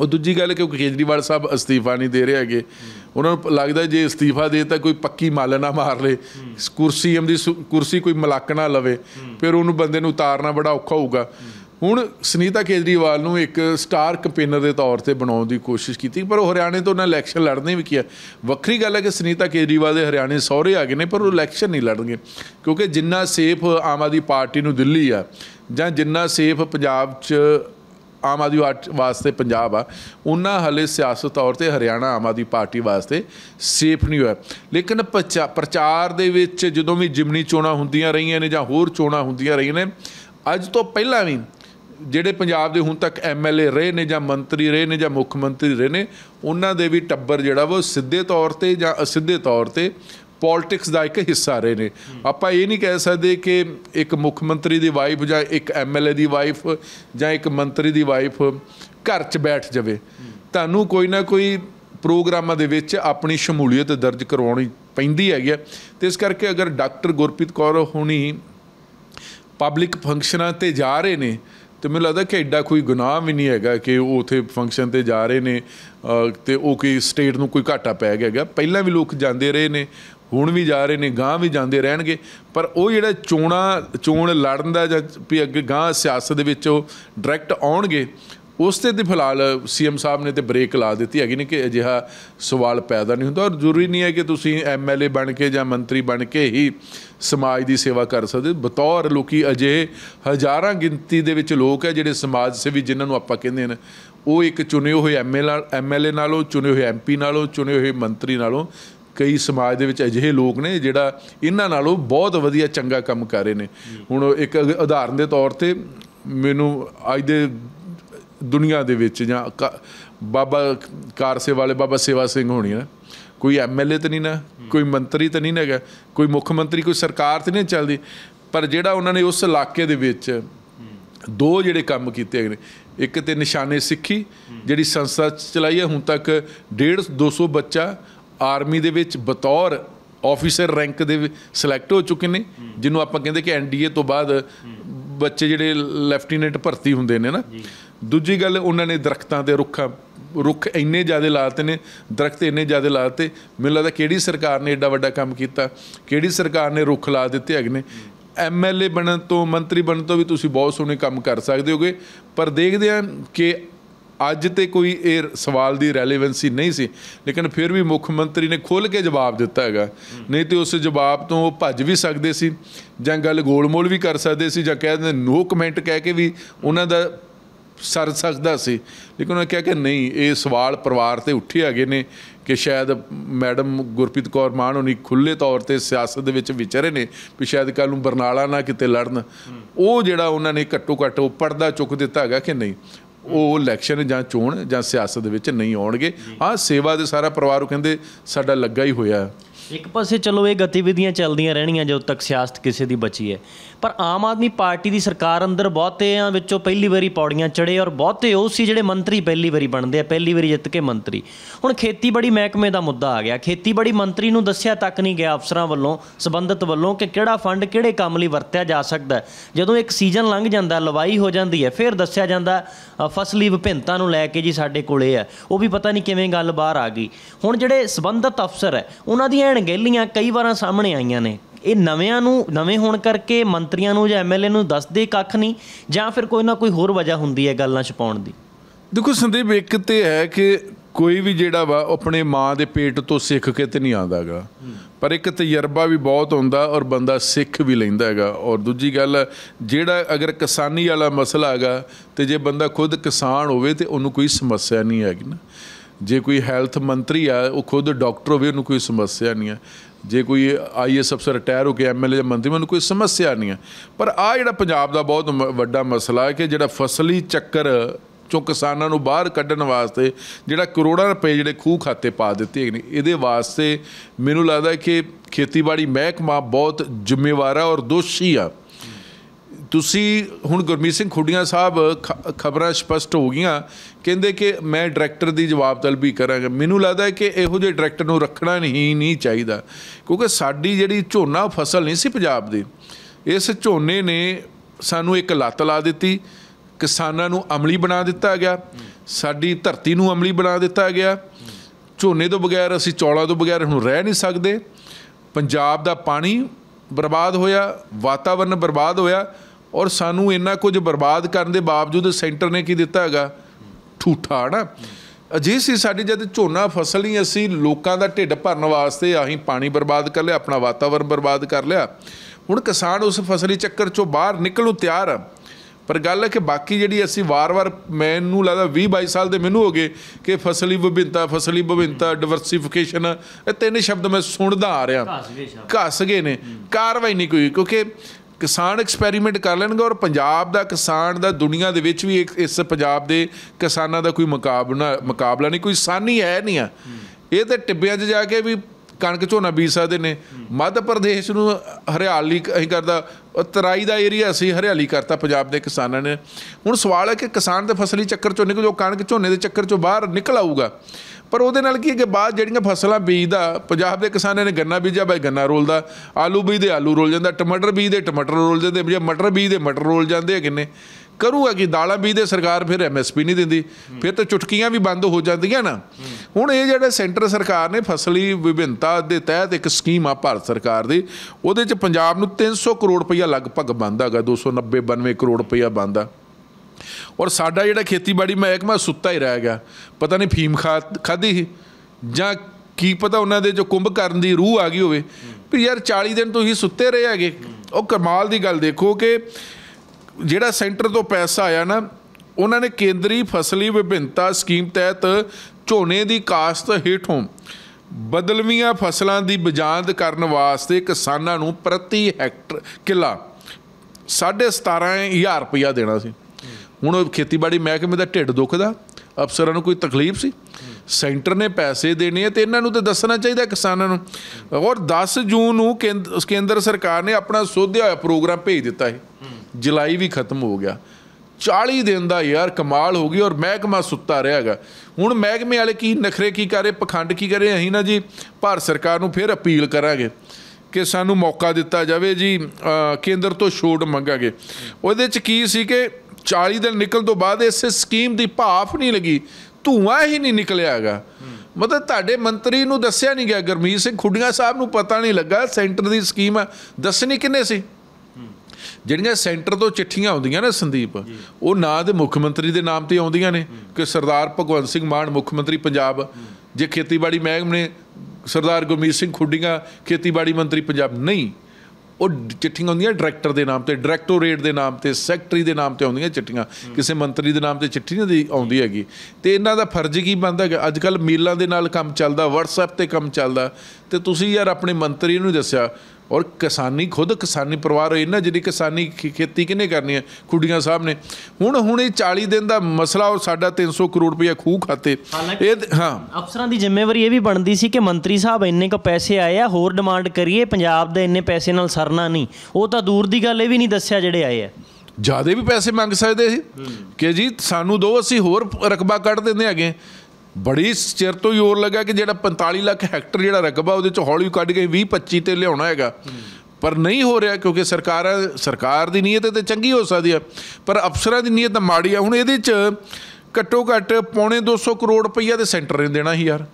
ਉਹ ਦੂਜੀ ਗੱਲ ਕਿਉਂਕਿ ਕੇਜਰੀਵਾਲ ਸਾਹਿਬ ਅਸਤੀਫਾ ਨਹੀਂ ਦੇ ਰਹੇ ਹੈਗੇ ਉਹਨਾਂ ਨੂੰ ਲੱਗਦਾ ਜੇ ਅਸਤੀਫਾ ਦੇ ਤਾਂ ਕੋਈ ਪੱਕੀ ਮੱਲ ਨਾ ਮਾਰ ਲੇ ਕੁਰਸੀ ਦੀ ਕੁਰਸੀ ਕੋਈ ਮਲਾਕਣਾ ਨਾ ਲਵੇ ਫਿਰ ਉਹਨੂੰ ਬੰਦੇ ਨੂੰ ਉਤਾਰਨਾ ਬੜਾ ਔਖਾ ਹੋਊਗਾ ਹੁਣ ਸੁਨੀਤਾ ਕੇਜਰੀਵਾਲ ਨੂੰ ਇੱਕ ਸਟਾਰ ਕੰਪੇਨਰ ਦੇ ਤੌਰ ਤੇ ਬਣਾਉਣ ਦੀ ਕੋਸ਼ਿਸ਼ ਕੀਤੀ ਪਰ ਉਹ ਹਰਿਆਣੇ ਤੋਂ ਨਾ ਇਲੈਕਸ਼ਨ ਲੜਨੇ ਵੀ ਕੀਆ ਵੱਖਰੀ ਗੱਲ ਹੈ ਕਿ ਸੁਨੀਤਾ ਕੇਜਰੀਵਾਲ ਦੇ ਹਰਿਆਣੇ ਸਹੁਰੇ ਆ ਗਏ ਨੇ ਪਰ ਉਹ ਇਲੈਕਸ਼ਨ ਨਹੀਂ ਲੜਨਗੇ ਕਿਉਂਕਿ ਜਿੰਨਾ ਸੇਫ ਆਮ ਆਦੀ ਪਾਰਟੀ ਨੂੰ ਦਿੱਲੀ ਆ ਜਾਂ ਜਿੰਨਾ ਸੇਫ ਪੰਜਾਬ 'ਚ ਆਮ ਆਦਮੀ ਪਾਰਟੀ ਵਾਸਤੇ ਪੰਜਾਬ ਆ ਉਹਨਾਂ ਹਲੇ ਸਿਆਸਤ ਤੌਰ ਤੇ ਹਰਿਆਣਾ ਆਮ ਆਦਮੀ ਪਾਰਟੀ ਵਾਸਤੇ ਸੇਫ ਨਹੀਂ ਹੋਇਆ ਲੇਕਿਨ ਪ੍ਰਚਾਰ ਦੇ ਵਿੱਚ ਜਦੋਂ ਵੀ ਜਿਮਨੀ ਚੋਣਾਂ ਹੁੰਦੀਆਂ ਰਹੀਆਂ ਨੇ ਜਾਂ ਹੋਰ ਚੋਣਾਂ ਹੁੰਦੀਆਂ ਰਹੀਆਂ ਨੇ ਅੱਜ ਤੋਂ ਪਹਿਲਾਂ ਵੀ ਜਿਹੜੇ ਪੰਜਾਬ ਦੇ ਹੁਣ ਤੱਕ ਐਮਐਲਏ ਰਹੇ ਨੇ ਜਾਂ ਮੰਤਰੀ ਰਹੇ ਨੇ ਜਾਂ ਮੁੱਖ ਮੰਤਰੀ ਰਹੇ ਨੇ ਉਹਨਾਂ ਦੇ ਵੀ ਟੱਬਰ ਜਿਹੜਾ ਉਹ ਸਿੱਧੇ ਤੌਰ ਤੇ ਜਾਂ ਅਸਿੱਧੇ ਤੌਰ ਤੇ ਪੋਲਿਟਿਕਸ ਦਾ ਇੱਕ ਹਿੱਸਾ ਰਹੇ ਨੇ ਆਪਾਂ ਇਹ ਨਹੀਂ ਕਹਿ ਸਕਦੇ ਕਿ ਇੱਕ ਮੁੱਖ ਮੰਤਰੀ ਦੀ ਵਾਈਫ ਜਾਂ ਇੱਕ ਐਮਐਲਏ ਦੀ ਵਾਈਫ ਜਾਂ ਇੱਕ ਮੰਤਰੀ ਦੀ ਵਾਈਫ ਘਰ 'ਚ ਬੈਠ ਜਾਵੇ ਤੁਹਾਨੂੰ ਕੋਈ ਨਾ ਕੋਈ ਪ੍ਰੋਗਰਾਮਾਂ ਦੇ ਵਿੱਚ ਆਪਣੀ ਸ਼ਮੂਲੀਅਤ ਦਰਜ ਕਰਵਾਉਣੀ ਪੈਂਦੀ ਹੈਗੀ ਤੇ ਇਸ ਕਰਕੇ ਅਗਰ ਡਾਕਟਰ ਗੁਰਪ੍ਰੀਤ ਕੌਰ ਹੋਣੀ ਪਬਲਿਕ ਫੰਕਸ਼ਨਾਂ ਤੇ ਜਾ ਰਹੇ ਨੇ ਤੇ ਮੈਨੂੰ ਲੱਗਦਾ ਕਿ ਐਡਾ ਕੋਈ ਗੁਨਾਹ ਵੀ ਨਹੀਂ ਹੈਗਾ ਕਿ ਉਹ ਉਥੇ ਫੰਕਸ਼ਨ ਤੇ ਜਾ ਰਹੇ ਨੇ ਤੇ ਉਹ ਕੋਈ ਸਟੇਟ ਨੂੰ ਕੋਈ ਘਾਟਾ ਪੈ ਗਿਆ ਹੈਗਾ ਪਹਿਲਾਂ ਵੀ ਲੋਕ ਜਾਂਦੇ ਰਹੇ ਨੇ ਹੁਣ ਵੀ ਜਾ ਰਹੇ ਨੇ ਗਾਂ ਵੀ ਜਾਂਦੇ ਰਹਿਣਗੇ ਪਰ ਉਹ ਜਿਹੜਾ ਚੋਣਾ ਚੋਣ ਲੜਨ ਦਾ ਜਾਂ ਵੀ ਅੱਗੇ ਗਾਂ ਸਿਆਸਤ ਦੇ ਵਿੱਚ ਉਹ ਡਾਇਰੈਕਟ ਆਉਣਗੇ ਉਸ ਤੇ ਤੇ ਫਿਲਹਾਲ ਸੀਐਮ ਸਾਹਿਬ ਨੇ ਤੇ ਬ੍ਰੇਕ ਲਾ ਦਿੱਤੀ ਹੈਗੀ ਨੇ ਕਿ ਅਜਿਹਾ ਸਵਾਲ ਪੈਦਾ ਨਹੀਂ ਹੁੰਦਾ ਔਰ ਜ਼ਰੂਰੀ ਨਹੀਂ ਹੈ ਕਿ ਤੁਸੀਂ ਐਮਐਲਏ ਬਣ ਕੇ ਜਾਂ ਮੰਤਰੀ ਬਣ ਕੇ ਹੀ ਸਮਾਜ ਦੀ ਸੇਵਾ ਕਰ ਸਕਦੇ ਬਤੌਰ ਲੋਕੀ ਅਜੇ ਹਜ਼ਾਰਾਂ ਗਿਣਤੀ ਦੇ ਵਿੱਚ ਲੋਕ ਹੈ ਜਿਹੜੇ ਸਮਾਜ ਸੇਵੀ ਜਿਨ੍ਹਾਂ ਨੂੰ ਆਪਾਂ ਕਹਿੰਦੇ ਨੇ ਉਹ ਇੱਕ ਚੁਣੇ ਹੋਏ ਐਮਐਲਏ ਨਾਲੋਂ ਚੁਣੇ ਹੋਏ ਐਮਪੀ ਨਾਲੋਂ ਚੁਣੇ ਹੋਏ ਮੰਤਰੀ ਨਾਲੋਂ ਕਈ ਸਮਾਜ ਦੇ ਵਿੱਚ ਅਜਿਹੇ ਲੋਕ ਨੇ ਜਿਹੜਾ ਇਹਨਾਂ ਨਾਲੋਂ ਬਹੁਤ ਵਧੀਆ ਚੰਗਾ ਕੰਮ ਕਰ ਰਹੇ ਨੇ ਹੁਣ ਇੱਕ ਉਦਾਹਰਨ ਦੇ ਤੌਰ ਤੇ ਮੈਨੂੰ ਅੱਜ ਦੇ ਦੁਨੀਆ ਦੇ ਵਿੱਚ ਜਾਂ ਬਾਬਾ ਕਾਰਸੇ ਵਾਲੇ ਬਾਬਾ ਸੇਵਾ ਸਿੰਘ ਹੋਣੀ ਨਾ ਕੋਈ ਐਮਐਲਏ ਤਾਂ ਨਹੀਂ ਨਾ ਕੋਈ ਮੰਤਰੀ ਤਾਂ ਨਹੀਂ ਹੈਗਾ ਕੋਈ ਮੁੱਖ ਮੰਤਰੀ ਕੋਈ ਸਰਕਾਰ ਤਾਂ ਨਹੀਂ ਚੱਲਦੀ ਪਰ ਜਿਹੜਾ ਉਹਨਾਂ ਨੇ ਉਸ ਇਲਾਕੇ ਦੇ ਵਿੱਚ ਦੋ ਜਿਹੜੇ ਕੰਮ ਕੀਤੇ ਨੇ ਇੱਕ ਤੇ ਨਿਸ਼ਾਨੇ ਸਿੱਖੀ ਜਿਹੜੀ ਸੰਸਥਾ ਚਲਾਈ ਹੈ ਹੁਣ ਤੱਕ 150 200 ਬੱਚਾ ਆਰਮੀ ਦੇ ਵਿੱਚ ਬਤੌਰ ਆਫੀਸਰ ਰੈਂਕ ਦੇ ਸਿਲੈਕਟ ਹੋ ਚੁੱਕੇ ਨੇ ਜਿਹਨੂੰ ਆਪਾਂ ਕਹਿੰਦੇ ਕਿ ਐਨਡੀਏ ਤੋਂ ਬਾਅਦ ਬੱਚੇ ਜਿਹੜੇ ਲੈਫਟੀਨੈਂਟ ਭਰਤੀ ਹੁੰਦੇ ਨੇ ਨਾ ਦੂਜੀ ਗੱਲ ਉਹਨਾਂ ਨੇ ਦਰਖਤਾਂ ਦੇ ਰੁੱਖਾਂ ਰੁੱਖ ਇੰਨੇ ਜ਼ਿਆਦਾ ਲਾਤੇ ਨੇ ਦਰਖਤ ਇੰਨੇ ਜ਼ਿਆਦਾ ਲਾਤੇ ਮੈਨੂੰ ਲੱਗਦਾ ਕਿਹੜੀ ਸਰਕਾਰ ਨੇ ਐਡਾ ਵੱਡਾ ਕੰਮ ਕੀਤਾ ਕਿਹੜੀ ਸਰਕਾਰ ਨੇ ਰੁੱਖ ਲਾ ਦਿੱਤੇ ਹੈਗੇ ਨੇ ਐਮਐਲਏ ਬਣਨ ਤੋਂ ਮੰਤਰੀ ਬਣਨ ਤੋਂ ਵੀ ਤੁਸੀਂ ਬਹੁਤ ਸੋਹਣੇ ਕੰਮ ਕਰ ਸਕਦੇ ਹੋਗੇ ਪਰ ਦੇਖਦੇ ਆ ਕਿ ਅੱਜ ਤੇ ਕੋਈ ਇਹ ਸਵਾਲ ਦੀ ਰੈਲੇਵੈਂਸੀ ਨਹੀਂ ਸੀ ਲੇਕਿਨ ਫਿਰ ਵੀ ਮੁੱਖ ਮੰਤਰੀ ਨੇ ਖੋਲ ਕੇ ਜਵਾਬ ਦਿੱਤਾ ਹੈਗਾ ਨਹੀਂ ਤੇ ਉਸ ਜਵਾਬ ਤੋਂ ਉਹ ਭੱਜ ਵੀ ਸਕਦੇ ਸੀ ਜਾਂ ਗੱਲ ਗੋਲਮੋਲ ਵੀ ਕਰ ਸਕਦੇ ਸੀ ਜਾਂ ਕਹਿ ਦਿੰਦੇ ਨੋ ਕਮੈਂਟ ਕਹਿ ਕੇ ਵੀ ਉਹਨਾਂ ਦਾ ਸਰ ਸਕਦਾ ਸੀ ਲੇਕਿਨ ਉਹਨੇ ਕਿਹਾ ਕਿ ਨਹੀਂ ਇਹ ਸਵਾਲ ਪਰਿਵਾਰ ਤੇ ਉੱਠੇ ਹੈਗੇ ਨੇ ਕਿ ਸ਼ਾਇਦ ਮੈਡਮ ਗੁਰਪ੍ਰੀਤ ਕੌਰ ਮਾਨ ਉਹਨੀ ਖੁੱਲੇ ਤੌਰ ਤੇ ਸਿਆਸਤ ਦੇ ਵਿੱਚ ਵਿਚਰੇ ਨੇ ਵੀ ਸ਼ਾਇਦ ਕੱਲ ਨੂੰ ਬਰਨਾਲਾ ਨਾ ਕਿਤੇ ਲੜਨ ਉਹ ਜਿਹੜਾ ਉਹਨਾਂ ਨੇ ਘੱਟੋ ਘੱਟ ਉਹ ਪਰਦਾ ਚੁੱਕ ਦਿੱਤਾ ਹੈਗਾ ਕਿ ਨਹੀਂ ਉਹ ਇਲੈਕਸ਼ਨ ਜਾਂ ਚੋਣ ਜਾਂ ਸਿਆਸਤ ਦੇ ਵਿੱਚ ਨਹੀਂ ਆਉਣਗੇ ਆ ਸੇਵਾ ਦੇ ਸਾਰਾ ਪਰਿਵਾਰ ਉਹ ਕਹਿੰਦੇ ਸਾਡਾ ਲੱਗਾ ਹੀ ਹੋਇਆ ਇੱਕ ਪਾਸੇ ਚਲੋ ਇਹ ਗਤੀਵਿਧੀਆਂ ਚੱਲਦੀਆਂ ਰਹਿਣੀਆਂ ਜਦੋਂ ਤੱਕ ਸਿਆਸਤ ਕਿਸੇ ਦੀ ਬਚੀ ਹੈ ਪਰ ਆਮ ਆਦਮੀ ਪਾਰਟੀ ਦੀ ਸਰਕਾਰ ਅੰਦਰ ਬਹੁਤੇ ਆ ਵਿੱਚੋਂ ਪਹਿਲੀ ਵਾਰੀ ਪੌੜੀਆਂ ਚੜੇ ਔਰ ਬਹੁਤੇ ਉਹ ਸੀ ਜਿਹੜੇ ਮੰਤਰੀ ਪਹਿਲੀ ਵਾਰੀ ਬਣਦੇ ਆ ਪਹਿਲੀ ਵਾਰੀ ਜਿੱਤ ਕੇ ਮੰਤਰੀ ਹੁਣ ਖੇਤੀਬਾੜੀ ਮਹਿਕਮੇ ਦਾ ਮੁੱਦਾ ਆ ਗਿਆ ਖੇਤੀਬਾੜੀ ਮੰਤਰੀ ਨੂੰ ਦੱਸਿਆ ਤੱਕ ਨਹੀਂ ਗਿਆ ਅਫਸਰਾਂ ਵੱਲੋਂ ਸਬੰਧਤ ਵੱਲੋਂ ਕਿ ਕਿਹੜਾ ਫੰਡ ਕਿਹੜੇ ਕੰਮ ਲਈ ਵਰਤਿਆ ਜਾ ਸਕਦਾ ਜਦੋਂ ਇੱਕ ਸੀਜ਼ਨ ਲੰਘ ਜਾਂਦਾ ਲਵਾਈ ਹੋ ਜਾਂਦੀ ਹੈ ਫਿਰ ਦੱਸਿਆ ਜਾਂਦਾ ਫਸਲੀ ਵਿਭਿੰਨਤਾ ਨੂੰ ਲੈ ਕੇ ਜੀ ਸਾਡੇ ਕੋਲੇ ਆ ਉਹ ਵੀ ਪਤਾ ਨਹੀਂ ਕਿਵੇਂ ਗੱਲ ਬਾਹਰ ਆ ਗਈ ਹੁਣ ਜਿਹੜੇ ਸਬੰਧਤ ਅਫਸਰ ਹੈ ਉਹਨਾਂ ਦੀ ਐਣ ਰੰਗੇਲੀਆਂ ਕਈ ਵਾਰਾਂ ਸਾਹਮਣੇ ਆਈਆਂ ਨੇ ਇਹ ਨਵਿਆਂ ਨੂੰ ਨਵੇਂ ਹੋਣ ਕਰਕੇ ਮੰਤਰੀਆਂ ਨੂੰ ਜਾਂ ਐਮਐਲਏ ਨੂੰ ਦੱਸਦੇ ਕੱਖ ਨਹੀਂ ਜਾਂ ਫਿਰ ਕੋਈ ਨਾ ਕੋਈ ਹੋਰ ਵਜ੍ਹਾ ਹੁੰਦੀ ਹੈ ਗੱਲਾਂ ਛਪਾਉਣ ਦੀ ਦੇਖੋ ਸੰਦੀਪ ਇੱਕ ਤੇ ਹੈ ਕਿ ਕੋਈ ਵੀ ਜਿਹੜਾ ਵਾ ਆਪਣੇ ਮਾਂ ਦੇ ਪੇਟ ਤੋਂ ਸਿੱਖ ਕੇ ਤੇ ਨਹੀਂ ਆਉਂਦਾਗਾ ਪਰ ਇੱਕ ਤਜਰਬਾ ਵੀ ਬਹੁਤ ਹੁੰਦਾ ਔਰ ਬੰਦਾ ਸਿੱਖ ਵੀ ਲੈਂਦਾ ਹੈਗਾ ਔਰ ਦੂਜੀ ਗੱਲ ਜਿਹੜਾ ਅਗਰ ਕਿਸਾਨੀ ਵਾਲਾ ਮਸਲਾ ਹੈਗਾ ਤੇ ਜੇ ਬੰਦਾ ਖੁਦ ਕਿਸਾਨ ਹੋਵੇ ਤੇ ਉਹਨੂੰ ਕੋਈ ਸਮੱਸਿਆ ਨਹੀਂ ਹੈਗੀ ਨਾ ਜੇ ਕੋਈ ਹੈਲਥ ਮੰਤਰੀ ਆ ਉਹ ਖੁਦ ਡਾਕਟਰ ਹੋਵੇ ਉਹਨੂੰ ਕੋਈ ਸਮੱਸਿਆ ਨਹੀਂ ਆ ਜੇ ਕੋਈ ਆਈਐਸ ਅਫਸਰ ਰਿਟਾਇਰ ਹੋ ਕੇ ਐਮਐਲਏ ਜਾਂ ਮੰਤਰੀ ਉਹਨੂੰ ਕੋਈ ਸਮੱਸਿਆ ਨਹੀਂ ਆ ਪਰ ਆ ਜਿਹੜਾ ਪੰਜਾਬ ਦਾ ਬਹੁਤ ਵੱਡਾ ਮਸਲਾ ਹੈ ਕਿ ਜਿਹੜਾ ਫਸਲੀ ਚੱਕਰ ਚੋਂ ਕਿਸਾਨਾਂ ਨੂੰ ਬਾਹਰ ਕੱਢਣ ਵਾਸਤੇ ਜਿਹੜਾ ਕਰੋੜਾਂ ਰੁਪਏ ਜਿਹੜੇ ਖੂਹ ਖਾਤੇ ਪਾ ਦਿੱਤੇ ਨੇ ਇਹਦੇ ਵਾਸਤੇ ਮੈਨੂੰ ਲੱਗਦਾ ਕਿ ਖੇਤੀਬਾੜੀ ਮਹਿਕਮਾ ਬਹੁਤ ਜ਼ਿੰਮੇਵਾਰ ਹੈ ਔਰ ਦੋਸ਼ੀ ਆ ਤੁਸੀਂ ਹੁਣ ਗੁਰਮੀਤ ਸਿੰਘ ਖੁੱਡੀਆਂ ਸਾਹਿਬ ਖਬਰਾਂ ਸਪਸ਼ਟ ਹੋ ਗਈਆਂ ਕਹਿੰਦੇ ਕਿ ਮੈਂ ਡਾਇਰੈਕਟਰ ਦੀ ਜਵਾਬ ਤਲਬੀ ਕਰਾਂਗਾ ਮੈਨੂੰ ਲੱਗਦਾ ਹੈ ਕਿ ਇਹੋ ਜਿਹੇ ਡਾਇਰੈਕਟਰ ਨੂੰ ਰੱਖਣਾ ਨਹੀਂ ਨਹੀਂ ਚਾਹੀਦਾ ਕਿਉਂਕਿ ਸਾਡੀ ਜਿਹੜੀ ਝੋਨਾ ਫਸਲ ਨਹੀਂ ਸੀ ਪੰਜਾਬ ਦੀ ਇਸ ਝੋਨੇ ਨੇ ਸਾਨੂੰ ਇੱਕ ਲੱਤ ਲਾ ਦਿੱਤੀ ਕਿਸਾਨਾਂ ਨੂੰ ਅਮਲੀ ਬਣਾ ਦਿੱਤਾ ਗਿਆ ਸਾਡੀ ਧਰਤੀ ਨੂੰ ਅਮਲੀ ਬਣਾ ਦਿੱਤਾ ਗਿਆ ਝੋਨੇ ਤੋਂ ਬਗੈਰ ਅਸੀਂ ਚੌਲਾ ਤੋਂ ਬਗੈਰ ਹੁਣ ਰਹਿ ਨਹੀਂ ਸਕਦੇ ਪੰਜਾਬ ਦਾ ਪਾਣੀ ਬਰਬਾਦ ਹੋਇਆ ਵਾਤਾਵਰਨ ਬਰਬਾਦ ਹੋਇਆ ਔਰ ਸਾਨੂੰ ਇੰਨਾ ਕੁਝ ਬਰਬਾਦ ਕਰਨ ਦੇ ਬਾਵਜੂਦ ਸੈਂਟਰ ਨੇ ਕੀ ਦਿੱਤਾ ਹੈਗਾ ਠੂਠਾ ਨਾ ਅਜੇ ਸੀ ਸਾਡੀ ਜਦ ਝੋਨਾ ਫਸਲ ਹੀ ਅਸੀਂ ਲੋਕਾਂ ਦਾ ਢਿੱਡ ਭਰਨ ਵਾਸਤੇ ਆਹੀਂ ਪਾਣੀ ਬਰਬਾਦ ਕਰ ਲਿਆ ਆਪਣਾ ਵਾਤਾਵਰਣ ਬਰਬਾਦ ਕਰ ਲਿਆ ਹੁਣ ਕਿਸਾਨ ਉਸ ਫਸਲੀ ਚੱਕਰ ਚੋਂ ਬਾਹਰ ਨਿਕਲੂ ਤਿਆਰ ਆ ਪਰ ਗੱਲ ਹੈ ਕਿ ਬਾਕੀ ਜਿਹੜੀ ਅਸੀਂ ਵਾਰ-ਵਾਰ ਮੈਨੂੰ ਲੱਗਦਾ 20 22 ਸਾਲ ਦੇ ਮੈਨੂੰ ਹੋ ਗਏ ਕਿ ਫਸਲੀ ਵਿਭਿੰਨਤਾ ਫਸਲੀ ਵਿਭਿੰਨਤਾ ਡਾਇਵਰਸਿਫਿਕੇਸ਼ਨ ਇਹ ਤਿੰਨ ਸ਼ਬਦ ਮੈਂ ਸੁਣਦਾ ਆ ਰਿਹਾ ਘਸ ਗਏ ਨੇ ਕਾਰਵਾਈ ਨਹੀਂ ਕੋਈ ਕਿਉਂਕਿ ਕਿਸਾਨ ਐਕਸਪੈਰੀਮੈਂਟ ਕਰ ਲੈਣਗੇ ਔਰ ਪੰਜਾਬ ਦਾ ਕਿਸਾਨ ਦਾ ਦੁਨੀਆ ਦੇ ਵਿੱਚ ਵੀ ਇਸ ਪੰਜਾਬ ਦੇ ਕਿਸਾਨਾਂ ਦਾ ਕੋਈ ਮੁਕਾਬਲਾ ਮੁਕਾਬਲਾ ਨਹੀਂ ਕੋਈ ਸਾਨੀ ਹੈ ਨਹੀਂ ਆ ਇਹ ਤੇ ਟਿੱਬਿਆਂ 'ਚ ਜਾ ਕੇ ਵੀ ਕਣਕ ਝੋਨਾ ਬੀਜ ਸਕਦੇ ਨੇ ਮੱਧ ਪ੍ਰਦੇਸ਼ ਨੂੰ ਹਰਿਆਲੀ ਅਸੀਂ ਕਰਦਾ ਤਰਾਈ ਦਾ ਏਰੀਆ ਸੀ ਹਰਿਆਲੀ ਕਰਤਾ ਪੰਜਾਬ ਦੇ ਕਿਸਾਨਾਂ ਨੇ ਹੁਣ ਸਵਾਲ ਹੈ ਕਿ ਕਿਸਾਨ ਦੇ ਫਸਲੀ ਚੱਕਰ ਚੋਂ ਨਿਕਲ ਜੋ ਕਣਕ ਝੋਨੇ ਦੇ ਚੱਕਰ ਚੋਂ ਬਾਹਰ ਨਿਕਲ ਆਊਗਾ ਪਰ ਉਹਦੇ ਨਾਲ ਕੀ ਹੈ ਕਿ ਬਾਅਦ ਜਿਹੜੀਆਂ ਫਸਲਾਂ ਬੀਜਦਾ ਪੰਜਾਬ ਦੇ ਕਿਸਾਨਾਂ ਨੇ ਗੰਨਾ ਬੀਜਿਆ ਬਾਈ ਗੰਨਾ ਰੋਲਦਾ ਆਲੂ ਬੀਜਦੇ ਆਲੂ ਰੋਲ ਜਾਂਦਾ ਟਮਾਟਰ ਬੀਜਦੇ ਟਮਾਟਰ ਰੋਲ ਜਾਂਦੇ ਜੇ ਮਟਰ ਬੀਜਦੇ ਮਟਰ ਰੋਲ ਜਾਂਦੇ ਕਿੰਨੇ ਕਰੂਗਾ ਕਿ ਦਾਲਾਂ ਬੀਜਦੇ ਸਰਕਾਰ ਫਿਰ ਐਮਐਸਪੀ ਨਹੀਂ ਦਿੰਦੀ ਫਿਰ ਤਾਂ ਚੁਟਕੀਆਂ ਵੀ ਬੰਦ ਹੋ ਜਾਂਦੀਆਂ ਨਾ ਹੁਣ ਇਹ ਜਿਹੜਾ ਸੈਂਟਰ ਸਰਕਾਰ ਨੇ ਫਸਲੀ ਵਿਭਿੰਨਤਾ ਦੇ ਤਹਿਤ ਇੱਕ ਸਕੀਮ ਆ ਭਾਰਤ ਸਰਕਾਰ ਦੀ ਉਹਦੇ ਚ ਪੰਜਾਬ ਨੂੰ 300 ਕਰੋੜ ਰੁਪਈਆ ਲਗਭਗ ਬੰਦ ਹੈਗਾ 290 92 ਕਰੋੜ ਰੁਪਈਆ ਬੰਦਾ ਔਰ ਸਾਡਾ ਜਿਹੜਾ ਖੇਤੀਬਾੜੀ ਮਹਿਕਮਾ ਸੁੱਤਾ ਹੀ ਰਹਿ ਗਿਆ ਪਤਾ ਨਹੀਂ ਫੀਮ ਖਾਦੀ ਜਾਂ ਕੀ ਪਤਾ ਉਹਨਾਂ ਦੇ ਜੋ ਕੁੰਭ ਕਰਨ ਦੀ ਰੂਹ ਆ ਗਈ ਹੋਵੇ ਵੀ ਯਾਰ 40 ਦਿਨ ਤੁਸੀਂ ਸੁੱਤੇ ਰਹੇ ਹੈਗੇ ਉਹ ਕਮਾਲ ਦੀ ਗੱਲ ਦੇਖੋ ਕਿ ਜਿਹੜਾ ਸੈਂਟਰ ਤੋਂ ਪੈਸਾ ਆਇਆ ਨਾ ਉਹਨਾਂ ਨੇ ਕੇਂਦਰੀ ਫਸਲੀ ਵਿਭਿੰਨਤਾ ਸਕੀਮ ਤਹਿਤ ਝੋਨੇ ਦੀ ਕਾਸ਼ਤ ਹੇਠੋਂ ਬਦਲਵੀਆਂ ਫਸਲਾਂ ਦੀ ਬਜਾਂਦ ਕਰਨ ਵਾਸਤੇ ਕਿਸਾਨਾਂ ਨੂੰ ਪ੍ਰਤੀ ਹੈਕਟਰ ਕਿਲਾ ਹਜ਼ਾਰ ਰੁਪਇਆ ਦੇਣਾ ਸੀ ਹੁਣ ਖੇਤੀਬਾੜੀ ਮਹਿਕਮੇ ਦਾ ਢਿੱਡ ਦੁਖਦਾ ਅਫਸਰਾਂ ਨੂੰ ਕੋਈ ਤਕਲੀਫ ਸੀ ਸੈਂਟਰ ਨੇ ਪੈਸੇ ਦੇਣੇ ਤੇ ਇਹਨਾਂ ਨੂੰ ਤੇ ਦੱਸਣਾ ਚਾਹੀਦਾ ਕਿਸਾਨਾਂ ਨੂੰ ਔਰ 10 ਜੂਨ ਨੂੰ ਕੇਂਦਰ ਸਰਕਾਰ ਨੇ ਆਪਣਾ ਸੋਧਿਆ ਹੋਇਆ ਪ੍ਰੋਗਰਾਮ ਭੇਜ ਦਿੱਤਾ ਹੈ ਜੁਲਾਈ ਵੀ ਖਤਮ ਹੋ ਗਿਆ 40 ਦਿਨ ਦਾ ਯਾਰ ਕਮਾਲ ਹੋ ਗਈ ਔਰ ਮਹਿਕਮਾ ਸੁੱਤਾ ਰਿਹਾਗਾ ਹੁਣ ਮਹਿਕਮੇ ਵਾਲੇ ਕੀ ਨਖਰੇ ਕੀ ਕਰੇ ਪਖੰਡ ਕੀ ਕਰੇ ਅਸੀਂ ਨਾ ਜੀ ਭਾਰਤ ਸਰਕਾਰ ਨੂੰ ਫਿਰ ਅਪੀਲ ਕਰਾਂਗੇ ਕਿ ਸਾਨੂੰ ਮੌਕਾ ਦਿੱਤਾ ਜਾਵੇ ਜੀ ਕੇਂਦਰ ਤੋਂ ਛੋਟ ਮੰਗਾਂਗੇ ਉਹਦੇ ਚ ਕੀ ਸੀ ਕਿ 40 ਦਿਨ ਨਿਕਲ ਤੋਂ ਬਾਅਦ ਇਸ ਸਕੀਮ ਦੀ ਭਾਫ ਨਹੀਂ ਲੱਗੀ ਧੂਆਂ ਹੀ ਨਹੀਂ ਨਿਕਲਿਆਗਾ ਮਤਲਬ ਤੁਹਾਡੇ ਮੰਤਰੀ ਨੂੰ ਦੱਸਿਆ ਨਹੀਂ ਗਿਆ ਗਰਮੀਤ ਸਿੰਘ ਖੁੱਡੀਆਂ ਸਾਹਿਬ ਨੂੰ ਪਤਾ ਨਹੀਂ ਲੱਗਾ ਸੈਂਟਰ ਦੀ ਸਕੀਮ ਦੱਸਣੀ ਕਿੰਨੇ ਸੀ ਜਿਹੜੀਆਂ ਸੈਂਟਰ ਤੋਂ ਚਿੱਠੀਆਂ ਆਉਂਦੀਆਂ ਨਾ ਸੰਦੀਪ ਉਹ ਨਾਂ ਦੇ ਮੁੱਖ ਮੰਤਰੀ ਦੇ ਨਾਮ ਤੇ ਆਉਂਦੀਆਂ ਨੇ ਕਿ ਸਰਦਾਰ ਭਗਵੰਤ ਸਿੰਘ ਮਾਨ ਮੁੱਖ ਮੰਤਰੀ ਪੰਜਾਬ ਜੇ ਖੇਤੀਬਾੜੀ ਮਹਿਕਮੇ ਨੇ ਸਰਦਾਰ ਗੁਰਮੀਤ ਸਿੰਘ ਖੁੱਡੀਆਂ ਖੇਤੀਬਾੜੀ ਮੰਤਰੀ ਪੰਜਾਬ ਨਹੀਂ ਉਹ ਚਿੱਠੀਆਂ ਹੁੰਦੀਆਂ ਡਾਇਰੈਕਟਰ ਦੇ ਨਾਮ ਤੇ ਡਾਇਰੈਕਟੋਰੇਟ ਦੇ ਨਾਮ ਤੇ ਸੈਕਟਰੀ ਦੇ ਨਾਮ ਤੇ ਆਉਂਦੀਆਂ ਚਿੱਠੀਆਂ ਕਿਸੇ ਮੰਤਰੀ ਦੇ ਨਾਮ ਤੇ ਚਿੱਠੀ ਨਹੀਂ ਆਉਂਦੀ ਹੈਗੀ ਤੇ ਇਹਨਾਂ ਦਾ ਫਰਜ਼ ਕੀ ਬੰਦਾ ਹੈ ਅੱਜ ਕੱਲ ਮੇਲਾਂ ਦੇ ਨਾਲ ਕੰਮ ਚੱਲਦਾ WhatsApp ਤੇ ਕੰਮ ਚੱਲਦਾ ਤੇ ਤੁਸੀਂ ਯਾਰ ਆਪਣੇ ਮੰਤਰੀ ਨੂੰ ਦੱਸਿਆ ਔਰ ਕਿਸਾਨੀ ਖੁਦ ਕਿਸਾਨੀ ਪਰਿਵਾਰ ਹੋਏ ਨਾ ਜਿਹੜੀ ਕਿਸਾਨੀ ਖੇਤੀ ਕਿਨੇ ਕਰਨੀ ਹੈ ਖੁੱਡੀਆਂ ਸਾਹਿਬ ਨੇ ਹੁਣ ਹੁਣ ਇਹ 40 ਦਿਨ ਦਾ ਮਸਲਾ ਔਰ ਸਾਡਾ 300 ਕਰੋੜ ਰੁਪਏ ਖੂ ਖਾਤੇ ਇਹ ਹਾਂ ਅਫਸਰਾਂ ਦੀ ਜ਼ਿੰਮੇਵਾਰੀ ਇਹ ਵੀ ਬਣਦੀ ਸੀ ਕਿ ਮੰਤਰੀ ਸਾਹਿਬ ਇੰਨੇ ਕ ਪੈਸੇ ਆਏ ਆ ਹੋਰ ਡਿਮਾਂਡ ਕਰੀਏ ਪੰਜਾਬ ਦੇ ਇੰਨੇ ਪੈਸੇ ਨਾਲ ਸਰਨਾ ਨਹੀਂ ਉਹ ਤਾਂ ਦੂਰ ਦੀ ਗੱਲ ਇਹ ਵੀ ਨਹੀਂ ਦੱਸਿਆ ਜਿਹੜੇ ਆਏ ਆ ਜਿਆਦਾ ਵੀ ਪੈਸੇ ਮੰਗ ਸਕਦੇ ਸੀ ਕਿ ਜੀ ਸਾਨੂੰ ਦੋ ਅਸੀਂ ਹੋਰ ਰਕਬਾ ਕੱਢ ਦਿੰਦੇ ਹੈਗੇ ਬੜੀ ਚਿਰ ਤੋਂ ਯੋਰ ਲੱਗਾ ਕਿ ਜਿਹੜਾ 45 ਲੱਖ ਹੈਕਟਰ ਜਿਹੜਾ ਰਕਬਾ ਉਹਦੇ ਚ ਹੌਲੀ ਕੱਢ ਕੇ 20 25 ਤੇ ਲਿਆਉਣਾ ਹੈਗਾ ਪਰ ਨਹੀਂ ਹੋ ਰਿਹਾ ਕਿਉਂਕਿ ਸਰਕਾਰ ਸਰਕਾਰ ਦੀ ਨੀਅਤ ਤੇ ਚੰਗੀ ਹੋ ਸਕਦੀ ਹੈ ਪਰ ਅਫਸਰਾਂ ਦੀ ਨੀਅਤ ਤਾਂ ਮਾੜੀ ਆ ਹੁਣ ਇਹਦੇ ਚ ਘੱਟੋ ਘੱਟ ਪੌਣੇ 200 ਕਰੋੜ ਰੁਪਈਆ ਦੇ ਸੈਂਟਰ ਨੇ ਦੇਣਾ ਹੀ ਯਾਰ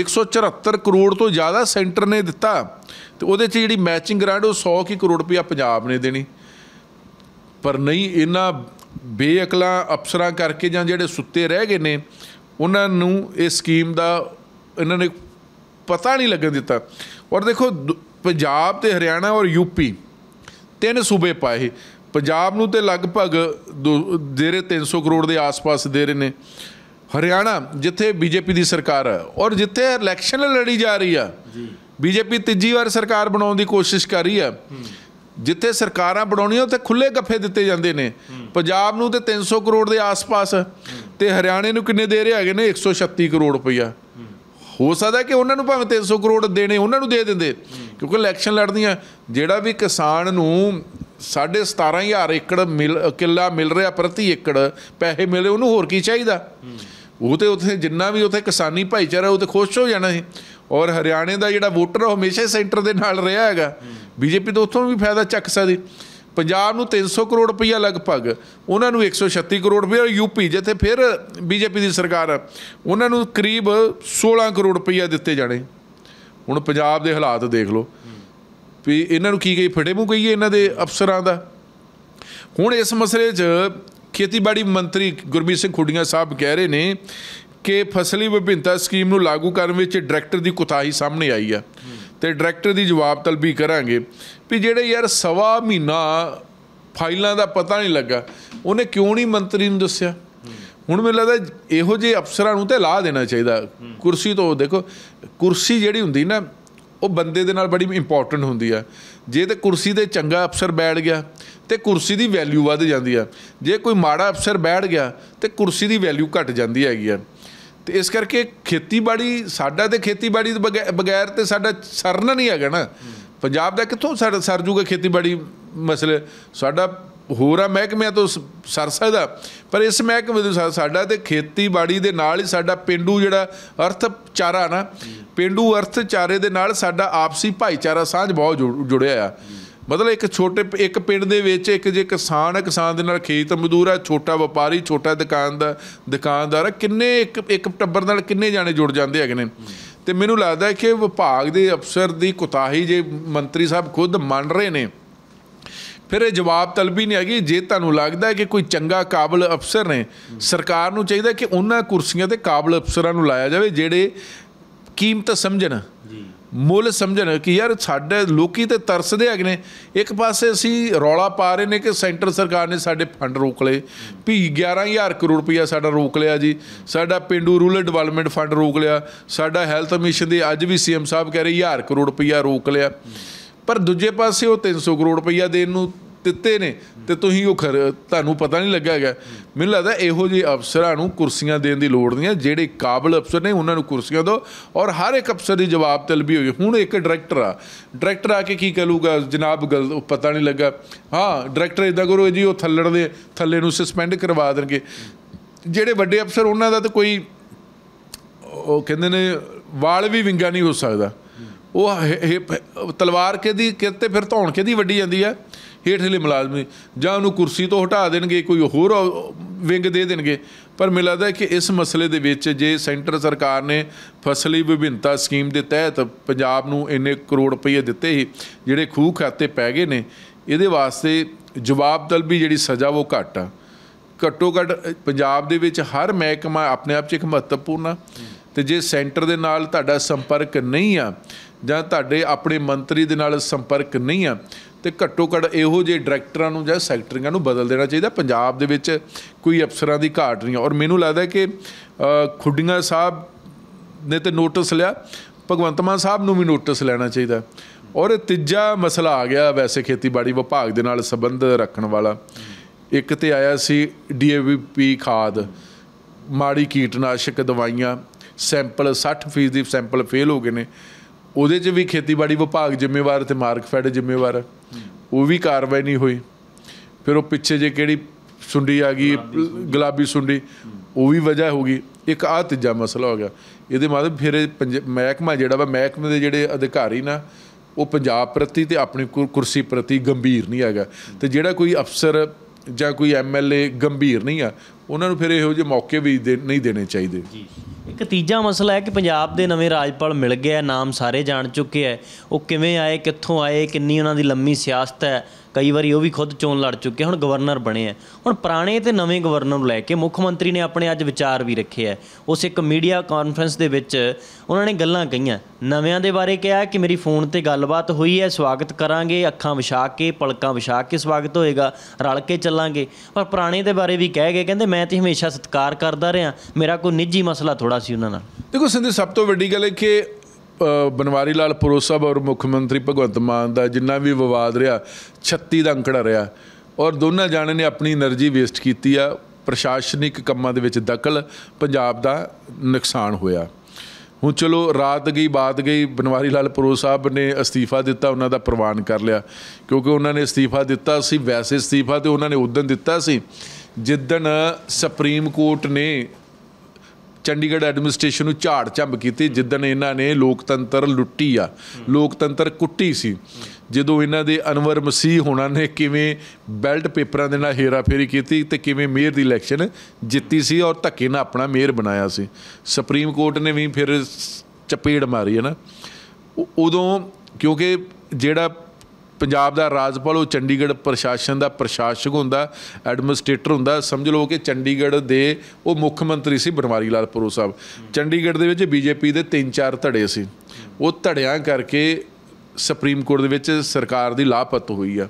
174 ਕਰੋੜ ਤੋਂ ਜ਼ਿਆਦਾ ਸੈਂਟਰ ਨੇ ਦਿੱਤਾ ਤੇ ਉਹਦੇ 'ਚ ਜਿਹੜੀ ਮੈਚਿੰਗ ਗ੍ਰਾਂਟ ਉਹ 100 ਕੀ ਕਰੋੜ ਰੁਪਈਆ ਪੰਜਾਬ ਨੇ ਦੇਣੀ ਪਰ ਨਹੀਂ ਇਹਨਾਂ ਬੇਅਕਲਾਂ ਅਫਸਰਾਂ ਕਰਕੇ ਜਾਂ ਜਿਹੜੇ ਸੁੱਤੇ ਰਹਿ ਗਏ ਨੇ ਉਹਨਾਂ ਨੂੰ ਇਹ ਸਕੀਮ ਦਾ ਇਹਨਾਂ ਨੇ ਪਤਾ ਨਹੀਂ ਲੱਗਣ ਦਿੱਤਾ ਔਰ ਦੇਖੋ ਪੰਜਾਬ ਤੇ ਹਰਿਆਣਾ ਔਰ ਯੂਪੀ ਤਿੰਨ ਸੂਬੇ ਪਾਏ ਪੰਜਾਬ ਨੂੰ ਤੇ ਲਗਭਗ ਦੇਰੇ 300 ਕਰੋੜ ਦੇ ਆਸ-ਪਾਸ ਦੇ ਰਹੇ ਨੇ ਹਰਿਆਣਾ ਜਿੱਥੇ ਬੀਜੇਪੀ ਦੀ ਸਰਕਾਰ ਹੈ ਔਰ ਜਿੱਥੇ ਇਲੈਕਸ਼ਨ ਲੜੀ ਜਾ ਰਹੀ ਆ ਜੀ ਬੀਜੇਪੀ ਤੀਜੀ ਵਾਰ ਸਰਕਾਰ ਬਣਾਉਣ ਦੀ ਕੋਸ਼ਿਸ਼ ਕਰ ਰਹੀ ਆ ਜਿੱਥੇ ਸਰਕਾਰਾਂ ਬਣਾਉਣੀਆਂ ਉੱਥੇ ਖੁੱਲੇ ਗੱਫੇ ਦਿੱਤੇ ਜਾਂਦੇ ਨੇ ਪੰਜਾਬ ਨੂੰ ਤੇ 300 ਕਰੋੜ ਦੇ ਆਸ-ਪਾਸ ਤੇ ਹਰਿਆਣੇ ਨੂੰ ਕਿੰਨੇ ਦੇ ਰਹੇ ਹੈਗੇ ਨੇ 136 ਕਰੋੜ ਰੁਪਈਆ ਹੋ ਸਕਦਾ ਕਿ ਉਹਨਾਂ ਨੂੰ ਭਾਵੇਂ 300 ਕਰੋੜ ਦੇਣੇ ਉਹਨਾਂ ਨੂੰ ਦੇ ਦਿੰਦੇ ਕਿਉਂਕਿ ਇਲੈਕਸ਼ਨ ਲੜਦੀਆਂ ਜਿਹੜਾ ਵੀ ਕਿਸਾਨ ਨੂੰ 17500 ਏਕੜ ਮਿਲ ਕਿੱਲਾ ਮਿਲ ਰਿਹਾ ਪ੍ਰਤੀ ਏਕੜ ਪੈਸੇ ਮਿਲੇ ਉਹਨੂੰ ਹੋਰ ਕੀ ਚਾਹੀਦਾ ਉਹ ਤੇ ਉੱਥੇ ਜਿੰਨਾ ਵੀ ਉੱਥੇ ਕਿਸਾਨੀ ਭਾਈਚਾਰਾ ਉਹ ਤੇ ਖੁਸ਼ ਹੋ ਜਾਣਾ ਸੀ ਔਰ ਹਰਿਆਣੇ ਦਾ ਜਿਹੜਾ ਵੋਟਰ ਹਮੇਸ਼ਾ ਸੈਂਟਰ ਦੇ ਨਾਲ ਰਿਹਾ ਹੈਗਾ ਬੀਜੇਪੀ ਤੋਂ ਉੱਥੋਂ ਵੀ ਫਾਇਦਾ ਚੱਕ ਸਕਦੀ ਪੰਜਾਬ ਨੂੰ 300 ਕਰੋੜ ਰੁਪਈਆ ਲਗਭਗ ਉਹਨਾਂ ਨੂੰ 136 ਕਰੋੜ ਰੁਪਈਆ ਯੂਪੀ ਜਿੱਥੇ ਫਿਰ ਬੀਜੇਪੀ ਦੀ ਸਰਕਾਰ ਉਹਨਾਂ ਨੂੰ ਕਰੀਬ 16 ਕਰੋੜ ਰੁਪਈਆ ਦਿੱਤੇ ਜਾਣੇ ਹੁਣ ਪੰਜਾਬ ਦੇ ਹਾਲਾਤ ਦੇਖ ਲਓ ਵੀ ਇਹਨਾਂ ਨੂੰ ਕੀ ਗਈ ਫੜੇ ਮੂੰਹ ਗਈ ਇਹਨਾਂ ਦੇ ਅਫਸਰਾਂ ਦਾ ਹੁਣ ਇਸ ਮਸਲੇ 'ਚ ਖੇਤੀਬਾੜੀ ਮੰਤਰੀ ਗੁਰਮੀਤ ਸਿੰਘ ਖੁੱਡੀਆਂ ਸਾਹਿਬ ਕਹਿ ਰਹੇ ਨੇ ਕਿ ਫਸਲੀ ਵਿਭਿੰਨਤਾ ਸਕੀਮ ਨੂੰ ਲਾਗੂ ਕਰਨ ਵਿੱਚ ਡਾਇਰੈਕਟਰ ਦੀ ਕੁਤਾਹੀ ਸਾਹਮਣੇ ਆਈ ਆ ਤੇ ਡਾਇਰੈਕਟਰ ਦੀ ਜਵਾਬ ਤਲਬੀ ਕਰਾਂਗੇ ਵੀ ਜਿਹੜੇ ਯਾਰ ਸਵਾ ਮਹੀਨਾ ਫਾਈਲਾਂ ਦਾ ਪਤਾ ਨਹੀਂ ਲੱਗਾ ਉਹਨੇ ਕਿਉਂ ਨਹੀਂ ਮੰਤਰੀ ਨੂੰ ਦੱਸਿਆ ਹੁਣ ਮੈਨੂੰ ਲੱਗਦਾ ਇਹੋ ਜਿਹੇ ਅਫਸਰਾਂ ਨੂੰ ਤੇ ਲਾ ਦੇਣਾ ਚਾਹੀਦਾ ਕੁਰਸੀ ਤੋਂ ਦੇਖੋ ਕੁਰਸੀ ਜਿਹੜੀ ਹੁੰਦੀ ਨਾ ਉਹ ਬੰਦੇ ਦੇ ਨਾਲ ਬੜੀ ਇੰਪੋਰਟੈਂਟ ਹੁੰਦੀ ਆ ਜੇ ਤੇ ਕੁਰਸੀ ਤੇ ਚੰਗਾ ਅਫਸਰ ਬੈਠ ਗਿਆ ਤੇ ਕੁਰਸੀ ਦੀ ਵੈਲਿਊ ਵੱਧ ਜਾਂਦੀ ਆ ਜੇ ਕੋਈ ਮਾੜਾ ਅਫਸਰ ਬੈਠ ਗਿਆ ਤੇ ਕੁਰਸੀ ਦੀ ਵੈਲਿਊ ਘਟ ਜਾਂਦੀ ਹੈਗੀ ਆ ਤੇ ਇਸ ਕਰਕੇ ਖੇਤੀਬਾੜੀ ਸਾਡਾ ਤੇ ਖੇਤੀਬਾੜੀ ਬਗੈਰ ਤੇ ਸਾਡਾ ਸਰਨਾ ਨਹੀਂ ਹੈਗਾ ਨਾ ਪੰਜਾਬ ਦਾ ਕਿੱਥੋਂ ਸਰ ਜੂਗਾ ਖੇਤੀਬਾੜੀ ਮਸਲੇ ਸਾਡਾ ਹੋਰ ਆ ਮਹਿਕਮਿਆਂ ਤੋਂ ਸਰ ਸਕਦਾ ਪਰ ਇਸ ਮਹਿਕਮੇ ਦੇ ਸਾਡਾ ਤੇ ਖੇਤੀਬਾੜੀ ਦੇ ਨਾਲ ਹੀ ਸਾਡਾ ਪਿੰਡੂ ਜਿਹੜਾ ਅਰਥਚਾਰਾ ਨਾ ਪਿੰਡੂ ਅਰਥਚਾਰੇ ਦੇ ਨਾਲ ਸਾਡਾ ਆਪਸੀ ਭਾਈਚਾਰਾ ਸਾਂਝ ਬਹੁਤ ਜੁੜਿਆ ਆ ਮਤਲਬ ਇੱਕ ਛੋਟੇ ਇੱਕ ਪਿੰਡ ਦੇ ਵਿੱਚ ਇੱਕ ਜੇ ਕਿਸਾਨ ਹੈ ਕਿਸਾਨ ਦੇ ਨਾਲ ਖੇਤ ਮਜ਼ਦੂਰ ਹੈ ਛੋਟਾ ਵਪਾਰੀ ਛੋਟਾ ਦੁਕਾਨਦਾਰ ਦੁਕਾਨਦਾਰ ਕਿੰਨੇ ਇੱਕ ਇੱਕ ਟੱਬਰ ਨਾਲ ਕਿੰਨੇ ਜਾਣੇ ਜੁੜ ਜਾਂਦੇ ਹੈਗੇ ਨੇ ਤੇ ਮੈਨੂੰ ਲੱਗਦਾ ਹੈ ਕਿ ਵਿਭਾਗ ਦੇ ਅਫਸਰ ਦੀ ਕੁਤਾਹੀ ਜੇ ਮੰਤਰੀ ਸਾਹਿਬ ਖੁਦ ਮੰਨ ਰਹੇ ਨੇ ਫਿਰ ਇਹ ਜਵਾਬ ਤਲਬੀ ਨਹੀਂ ਹੈਗੀ ਜੇ ਤੁਹਾਨੂੰ ਲੱਗਦਾ ਹੈ ਕਿ ਕੋਈ ਚੰਗਾ ਕਾਬਲ ਅਫਸਰ ਨੇ ਸਰਕਾਰ ਨੂੰ ਚਾਹੀਦਾ ਕਿ ਉਹਨਾਂ ਕੁਰਸੀਆਂ ਤੇ ਕਾਬਲ ਅਫਸਰਾਂ ਨੂੰ ਲਾਇਆ ਜਾਵੇ ਜਿਹੜੇ ਕੀਮਤ ਸਮਝਣ ਮੁੱਲ ਸਮਝਣ ਕਿ ਯਾਰ ਸਾਡੇ ਲੋਕੀ ਤੇ ਤਰਸਦੇ ਹੈਗੇ ਨੇ ਇੱਕ ਪਾਸੇ ਅਸੀਂ ਰੌਲਾ ਪਾ ਰਹੇ ਨੇ ਕਿ ਸੈਂਟਰ ਸਰਕਾਰ ਨੇ ਸਾਡੇ ਫੰਡ ਰੋਕ ਲਏ ਵੀ 11000 ਕਰੋੜ ਰੁਪਇਆ ਸਾਡਾ ਰੋਕ ਲਿਆ ਜੀ ਸਾਡਾ ਪਿੰਡੂ ਰੂਰਲ ਡਿਵੈਲਪਮੈਂਟ ਫੰਡ ਰੋਕ ਲਿਆ ਸਾਡਾ ਹੈਲਥ ਮਿਸ਼ਨ ਦੇ ਅੱਜ ਵੀ ਸੀਐਮ ਸਾਹਿਬ ਕਹਿ ਰਹੇ 1000 ਕਰੋੜ ਰੁਪਇਆ ਰੋਕ ਲਿਆ ਪਰ ਦੂਜੇ ਪਾਸੇ ਉਹ 300 ਕਰੋੜ ਰੁਪਇਆ ਦੇਣ ਨੂੰ ਦਿੱਤੇ ਨੇ ਤੇ ਤੁਸੀਂ ਉਹ ਤੁਹਾਨੂੰ ਪਤਾ ਨਹੀਂ ਲੱਗਾ ਹੈਗਾ ਮੈਨੂੰ ਲੱਗਦਾ ਇਹੋ ਜਿਹੇ ਅਫਸਰਾਂ ਨੂੰ ਕੁਰਸੀਆਂ ਦੇਣ ਦੀ ਲੋੜ ਨਹੀਂ ਹੈ ਜਿਹੜੇ ਕਾਬਲ ਅਫਸਰ ਨੇ ਉਹਨਾਂ ਨੂੰ ਕੁਰਸੀਆਂ ਦਿਓ ਔਰ ਹਰ ਇੱਕ ਅਫਸਰ ਦੀ ਜਵਾਬ ਤਲਬੀ ਹੋਈ ਹੁਣ ਇੱਕ ਡਾਇਰੈਕਟਰ ਆ ਡਾਇਰੈਕਟਰ ਆ ਕੇ ਕੀ ਕਰੂਗਾ ਜਨਾਬ ਗਲਤ ਪਤਾ ਨਹੀਂ ਲੱਗਾ ਹਾਂ ਡਾਇਰੈਕਟਰ ਇਦਾਂ ਕਰੋ ਜੀ ਉਹ ਥੱਲੜ ਦੇ ਥੱਲੇ ਨੂੰ ਸਸਪੈਂਡ ਕਰਵਾ ਦੇਣਗੇ ਜਿਹੜੇ ਵੱਡੇ ਅਫਸਰ ਉਹਨਾਂ ਦਾ ਤਾਂ ਕੋਈ ਉਹ ਕਹਿੰਦੇ ਨੇ ਵਾਲ ਵੀ ਵਿੰਗਾ ਨਹੀਂ ਹੋ ਸਕਦਾ ਉਹ ਤਲਵਾਰ ਦੀ ਕਿਤੇ ਫਿਰ ਧੌਣ ਦੀ ਵੱਡੀ ਜਾਂਦੀ ਆ ਹੇਠਲੇ ਮੁਲਾਜ਼ਮ ਜਾਂ ਉਹਨੂੰ ਕੁਰਸੀ ਤੋਂ ਹਟਾ ਦੇਣਗੇ ਕੋਈ ਹੋਰ ਵਿੰਗ ਦੇ ਦੇਣਗੇ ਪਰ ਮੈਨੂੰ ਲੱਗਦਾ ਕਿ ਇਸ ਮਸਲੇ ਦੇ ਵਿੱਚ ਜੇ ਸੈਂਟਰ ਸਰਕਾਰ ਨੇ ਫਸਲੀ ਵਿਭਿੰਨਤਾ ਸਕੀਮ ਦੇ ਤਹਿਤ ਪੰਜਾਬ ਨੂੰ ਇੰਨੇ ਕਰੋੜ ਰੁਪਏ ਦਿੱਤੇ ਹੀ ਜਿਹੜੇ ਖੂਹ ਖਾਤੇ ਪੈ ਗਏ ਨੇ ਇਹਦੇ ਵਾਸਤੇ ਜਵਾਬ ਤਲਬੀ ਜਿਹੜੀ ਸਜ਼ਾ ਉਹ ਘੱਟ ਆ ਘੱਟੋ ਘੱਟ ਪੰਜਾਬ ਦੇ ਵਿੱਚ ਹਰ ਮਹਿਕਮਾ ਆਪਣੇ ਆਪ 'ਚ ਇੱਕ ਮਹੱਤਵਪੂਰਨ ਆ ਤੇ ਜੇ ਸੈਂਟਰ ਦੇ ਨਾਲ ਤੁਹਾਡਾ ਸੰਪਰਕ ਨਹੀਂ ਆ ਜਾਂ ਤੁਹਾਡੇ ਆਪਣੇ ਮੰਤਰੀ ਦੇ ਨਾਲ ਸੰਪਰਕ ਨਹੀਂ ਆ ਤੇ ਘੱਟੋ ਘੱਟ ਇਹੋ ਜਿਹੇ ਡਾਇਰੈਕਟਰਾਂ ਨੂੰ ਜਾਂ ਸੈਕਟਰੀਆਂ ਨੂੰ ਬਦਲ ਦੇਣਾ ਚਾਹੀਦਾ ਪੰਜਾਬ ਦੇ ਵਿੱਚ ਕੋਈ ਅਫਸਰਾਂ ਦੀ ਘਾਟ ਨਹੀਂ ਔਰ ਮੈਨੂੰ ਲੱਗਦਾ ਕਿ ਖੁੱਡੀਆਂ ਸਾਹਿਬ ਨੇ ਤੇ ਨੋਟਿਸ ਲਿਆ ਭਗਵੰਤ ਮਾਨ ਸਾਹਿਬ ਨੂੰ ਵੀ ਨੋਟਿਸ ਲੈਣਾ ਚਾਹੀਦਾ ਔਰ ਤੀਜਾ ਮਸਲਾ ਆ ਗਿਆ ਵੈਸੇ ਖੇਤੀਬਾੜੀ ਵਿਭਾਗ ਦੇ ਨਾਲ ਸੰਬੰਧ ਰੱਖਣ ਵਾਲਾ ਇੱਕ ਤੇ ਆਇਆ ਸੀ ਡੀਏਵੀਪੀ ਖਾਦ ਮਾੜੀ ਕੀਟਨਾਸ਼ਕ ਦਵਾਈਆਂ ਸੈਂਪਲ 60% ਦੇ ਸੈਂਪਲ ਫੇਲ ਹੋ ਗਏ ਨੇ ਉਹਦੇ 'ਚ ਵੀ ਖੇਤੀਬਾੜੀ ਵਿਭਾਗ ਜ਼ਿੰਮੇਵਾਰ ਤੇ ਮਾਰਕਫੈਡ ਜ਼ਿੰਮੇਵਾਰ ਹੈ ਉਹ ਵੀ ਕਾਰਵਾਈ ਨਹੀਂ ਹੋਈ ਫਿਰ ਉਹ ਪਿੱਛੇ ਜੇ ਕਿਹੜੀ ਸੁੰਡੀ ਆ ਗਈ ਗੁਲਾਬੀ ਸੁੰਡੀ ਉਹ ਵੀ ਵਜ੍ਹਾ ਹੋ ਗਈ ਇੱਕ ਆ ਤੀਜਾ ਮਸਲਾ ਹੋ ਗਿਆ ਇਹਦੇ ਮਤਲਬ ਫਿਰ ਮਹਿਕਮਾ ਜਿਹੜਾ ਵਾ ਮਹਿਕਮੇ ਦੇ ਜਿਹੜੇ ਅਧਿਕਾਰੀ ਨਾ ਉਹ ਪੰਜਾਬ ਪ੍ਰਤੀ ਤੇ ਆਪਣੀ ਕੁਰਸੀ ਪ੍ਰਤੀ ਗੰਭੀਰ ਨਹੀਂ ਹੈਗਾ ਤੇ ਜਿਹੜਾ ਕੋਈ ਅਫਸਰ ਜਾਂ ਕੋਈ ਐਮਐਲਏ ਗੰਭੀਰ ਨਹੀਂ ਆ ਉਹਨਾਂ ਨੂੰ ਫਿਰ ਇਹੋ ਜਿਹੇ ਮੌਕੇ ਵੀ ਨਹੀਂ ਦੇਣੇ ਚਾਹੀਦੇ ਜੀ ਇੱਕ ਤੀਜਾ ਮਸਲਾ ਹੈ ਕਿ ਪੰਜਾਬ ਦੇ ਨਵੇਂ ਰਾਜਪਾਲ ਮਿਲ ਗਿਆ ਨਾਮ ਸਾਰੇ ਜਾਣ ਚੁੱਕੇ ਐ ਉਹ ਕਿਵੇਂ ਆਏ ਕਿੱਥੋਂ ਆਏ ਕਿੰਨੀ ਉਹਨਾਂ ਦੀ ਲੰਮੀ ਸਿਆਸਤ ਹੈ ਕਈ ਵਾਰੀ ਉਹ ਵੀ ਖੁਦ ਚੋਣ ਲੜ ਚੁੱਕੇ ਹੁਣ ਗਵਰਨਰ ਬਣੇ ਆ ਹੁਣ ਪੁਰਾਣੇ ਤੇ ਨਵੇਂ ਗਵਰਨਰ ਨੂੰ ਲੈ ਕੇ ਮੁੱਖ ਮੰਤਰੀ ਨੇ ਆਪਣੇ ਅੱਜ ਵਿਚਾਰ ਵੀ ਰੱਖੇ ਆ ਉਸ ਇੱਕ ਮੀਡੀਆ ਕਾਨਫਰੰਸ ਦੇ ਵਿੱਚ ਉਹਨਾਂ ਨੇ ਗੱਲਾਂ ਕਹੀਆਂ ਨਵਿਆਂ ਦੇ ਬਾਰੇ ਕਿਹਾ ਕਿ ਮੇਰੀ ਫੋਨ ਤੇ ਗੱਲਬਾਤ ਹੋਈ ਹੈ ਸਵਾਗਤ ਕਰਾਂਗੇ ਅੱਖਾਂ ਵਿਛਾ ਕੇ ਪਲਕਾਂ ਵਿਛਾ ਕੇ ਸਵਾਗਤ ਹੋਏਗਾ ਰਲ ਕੇ ਚੱਲਾਂਗੇ ਪਰ ਪੁਰਾਣੇ ਦੇ ਬਾਰੇ ਵੀ ਕਹਿ ਗਏ ਕਹਿੰਦੇ ਮੈਂ ਤੇ ਹਮੇਸ਼ਾ ਸਤਿਕਾਰ ਕਰਦਾ ਰਿਹਾ ਮੇਰਾ ਕੋਈ ਨਿੱਜੀ ਮਸਲਾ ਥੋੜਾ ਸੀ ਉਹਨਾਂ ਨਾਲ ਦੇਖੋ ਸਿੰਧੂ ਸਭ ਤੋਂ ਵੱਡੀ ਗੱਲ ਹੈ ਕਿ ਬਨਵਾਰੀ ਲਾਲ ਸਾਹਿਬ ਔਰ ਮੁੱਖ ਮੰਤਰੀ ਭਗਵੰਤ ਮਾਨ ਦਾ ਜਿੰਨਾ ਵੀ ਵਿਵਾਦ ਰਿਹਾ 36 ਦਾ ਅੰਕੜਾ ਰਿਹਾ ਔਰ ਦੋਨਾਂ ਜਾਣੇ ਨੇ ਆਪਣੀ એનર્ਜੀ ਵੇਸਟ ਕੀਤੀ ਆ ਪ੍ਰਸ਼ਾਸਨਿਕ ਕੰਮਾਂ ਦੇ ਵਿੱਚ ਦਖਲ ਪੰਜਾਬ ਦਾ ਨੁਕਸਾਨ ਹੋਇਆ ਹੁਣ ਚਲੋ ਰਾਤ ਗਈ ਬਾਤ ਗਈ ਬਨਵਾਰੀ ਲਾਲ ਪਰੋ ਸਾਹਿਬ ਨੇ ਅਸਤੀਫਾ ਦਿੱਤਾ ਉਹਨਾਂ ਦਾ ਪ੍ਰਵਾਨ ਕਰ ਲਿਆ ਕਿਉਂਕਿ ਉਹਨਾਂ ਨੇ ਅਸਤੀਫਾ ਦਿੱਤਾ ਸੀ ਵੈਸੇ ਅਸਤੀਫਾ ਤੇ ਉਹਨਾਂ ਨੇ ਦਿਨ ਦਿੱਤਾ ਸੀ ਜਿੱਦਣ ਸੁਪਰੀਮ ਕੋਰਟ ਨੇ ਚੰਡੀਗੜ੍ਹ ਐਡਮਿਨਿਸਟ੍ਰੇਸ਼ਨ ਨੂੰ ਝਾੜ ਝੰਬ ਕੀਤੀ ਜਿੱਦਣ ਇਹਨਾਂ ਨੇ ਲੋਕਤੰਤਰ ਲੁੱਟੀ ਆ ਲੋਕਤੰਤਰ ਕੁੱਟੀ ਸੀ ਜਦੋਂ ਇਹਨਾਂ ਦੇ ਅਨਵਰ ਮਸੀਹ ਹੋਣਾ ਨੇ ਕਿਵੇਂ ਬੈਲਟ ਪੇਪਰਾਂ ਦੇ ਨਾਲ ਹੇਰਾਫੇਰੀ ਕੀਤੀ ਤੇ ਕਿਵੇਂ ਮੇਅਰ ਦੀ ਇਲੈਕਸ਼ਨ ਜਿੱਤੀ ਸੀ ਔਰ ਧੱਕੇ ਨਾਲ ਆਪਣਾ ਮੇਅਰ ਬਣਾਇਆ ਸੀ ਸੁਪਰੀਮ ਕੋਰਟ ਨੇ ਵੀ ਫਿਰ ਚਪੇੜ ਮਾਰੀ ਹੈ ਨਾ ਉਦੋਂ ਕਿਉਂਕਿ ਜਿਹੜਾ ਪੰਜਾਬ ਦਾ ਰਾਜਪਾਲ ਉਹ ਚੰਡੀਗੜ੍ਹ ਪ੍ਰਸ਼ਾਸਨ ਦਾ ਪ੍ਰਸ਼ਾਸਕ ਹੁੰਦਾ ਐਡਮਿਨਿਸਟ੍ਰੇਟਰ ਹੁੰਦਾ ਸਮਝ ਲਓ ਕਿ ਚੰਡੀਗੜ੍ਹ ਦੇ ਉਹ ਮੁੱਖ ਮੰਤਰੀ ਸੀ ਬਨਵਾਰੀ ਲਾਲ ਪੁਰੂ ਸਾਹਿਬ ਚੰਡੀਗੜ੍ਹ ਦੇ ਵਿੱਚ ਬੀਜੇਪੀ ਦੇ 3-4 ਧੜੇ ਸੀ ਉਹ ਧੜਿਆਂ ਕਰਕੇ ਸੁਪਰੀਮ ਕੋਰਟ ਦੇ ਵਿੱਚ ਸਰਕਾਰ ਦੀ ਲਾਪਤ ਹੋਈ ਆ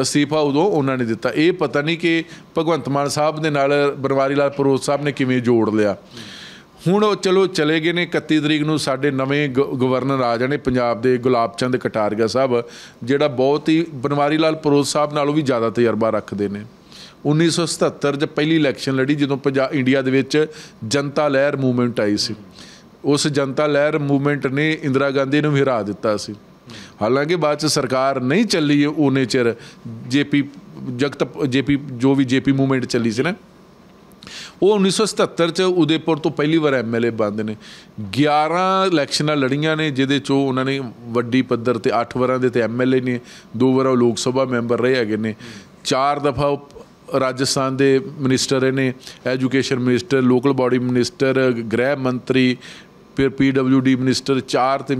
ਅਸਤੀਫਾ ਉਦੋਂ ਉਹਨਾਂ ਨੇ ਦਿੱਤਾ ਇਹ ਪਤਾ ਨਹੀਂ ਕਿ ਭਗਵੰਤ ਮਾਨ ਸਾਹਿਬ ਦੇ ਨਾਲ ਬਨਵਾਰੀ ਲਾਲ ਪੁਰੂ ਸਾਹਿਬ ਨੇ ਕਿਵੇਂ ਜੋੜ ਲਿਆ ਹੁਣ ਉਹ ਚਲੋ ਚਲੇ ਗਏ ਨੇ 31 ਤਰੀਕ ਨੂੰ ਸਾਡੇ ਨਵੇਂ ਗਵਰਨਰ ਆ ਜਾਣੇ ਪੰਜਾਬ ਦੇ ਗੁਲਾਬ ਚੰਦ ਕਟਾਰੀਆ ਸਾਹਿਬ ਜਿਹੜਾ ਬਹੁਤ ਹੀ ਬਨਵਾਰੀ ਲਾਲ ਪਰੋਸ ਸਾਹਿਬ ਨਾਲੋਂ ਵੀ ਜ਼ਿਆਦਾ ਤਜਰਬਾ ਰੱਖਦੇ ਨੇ 1977 ਚ ਪਹਿਲੀ ਇਲੈਕਸ਼ਨ ਲੜੀ ਜਦੋਂ ਪੰਜਾਬ ਇੰਡੀਆ ਦੇ ਵਿੱਚ ਜਨਤਾ ਲਹਿਰ ਮੂਵਮੈਂਟ ਆਈ ਸੀ ਉਸ ਜਨਤਾ ਲਹਿਰ ਮੂਵਮੈਂਟ ਨੇ ਇੰਦਰਾ ਗਾਂਧੀ ਨੂੰ ਹਰਾ ਦਿੱਤਾ ਸੀ ਹਾਲਾਂਕਿ ਬਾਅਦ ਚ ਸਰਕਾਰ ਨਹੀਂ ਚੱਲੀ ਉਹਨੇ ਚਿਰ ਜੇਪੀ ਜਗਤ ਜੇਪੀ ਜੋ ਵੀ ਜੇਪੀ ਮੂਵਮੈਂਟ ਚੱਲੀ ਸੀ ਨਾ ਉਹ 1977 ਚ ਉਦੇਪੁਰ ਤੋਂ ਪਹਿਲੀ ਵਾਰ ਐਮਐਲਏ ਬਣਦੇ ਨੇ 11 ਇਲੈਕਸ਼ਨਾਂ ਲੜੀਆਂ ਨੇ ਜਿਹਦੇ ਚੋਂ ਉਹਨਾਂ ਨੇ ਵੱਡੀ ਪੱਧਰ ਤੇ 8 ਵਾਰਾਂ ਦੇ ਤੇ ਐਮਐਲਏ ਨੇ ਦੋ ਵਾਰ ਲੋਕ ਸਭਾ ਮੈਂਬਰ ਰਹੇ ਹੈਗੇ ਨੇ ਚਾਰ ਦਫਾ ਰਾਜਸਥਾਨ ਦੇ ਮਿਨਿਸਟਰ ਰਹੇ ਨੇ education minister local body minister ਗ੍ਰਹਿ ਮੰਤਰੀ ਫਿਰ ਪੀਡਬਲਯੂਡੀ ਮਿਨਿਸਟਰ ਚਾਰ ਤੇ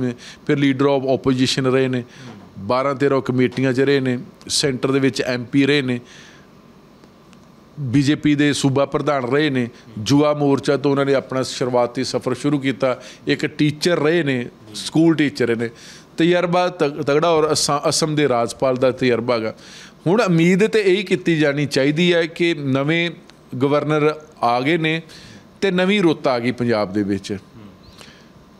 ਫਿਰ ਲੀਡਰ ਆਫ ਆਪੋਜੀਸ਼ਨ ਰਹੇ ਨੇ 12 13 ਕਮੇਟੀਆਂ ਚ ਰਹੇ ਨੇ ਸੈਂਟਰ ਦੇ ਵਿੱਚ ਐਮਪੀ ਰਹੇ ਨੇ ਬੀਜੇਪੀ ਦੇ ਸੂਬਾ ਪ੍ਰਧਾਨ ਰਹੇ ਨੇ ਜੁਆ ਮੋਰਚਾ ਤੋਂ ਉਹਨਾਂ ਨੇ ਆਪਣਾ ਸ਼ੁਰੂਆਤੀ ਸਫ਼ਰ ਸ਼ੁਰੂ ਕੀਤਾ ਇੱਕ ਟੀਚਰ ਰਹੇ ਨੇ ਸਕੂਲ ਟੀਚਰ ਨੇ ਤਜਰਬਾ ਤਗੜਾ ਔਰ ਅਸਮ ਦੇ ਰਾਜਪਾਲ ਦਾ ਤਜਰਬਾ ਹੈ ਹੁਣ ਉਮੀਦ ਤੇ ਇਹੀ ਕੀਤੀ ਜਾਣੀ ਚਾਹੀਦੀ ਹੈ ਕਿ ਨਵੇਂ ਗਵਰਨਰ ਆ ਗਏ ਨੇ ਤੇ ਨਵੀਂ ਰੁੱਤ ਆ ਗਈ ਪੰਜਾਬ ਦੇ ਵਿੱਚ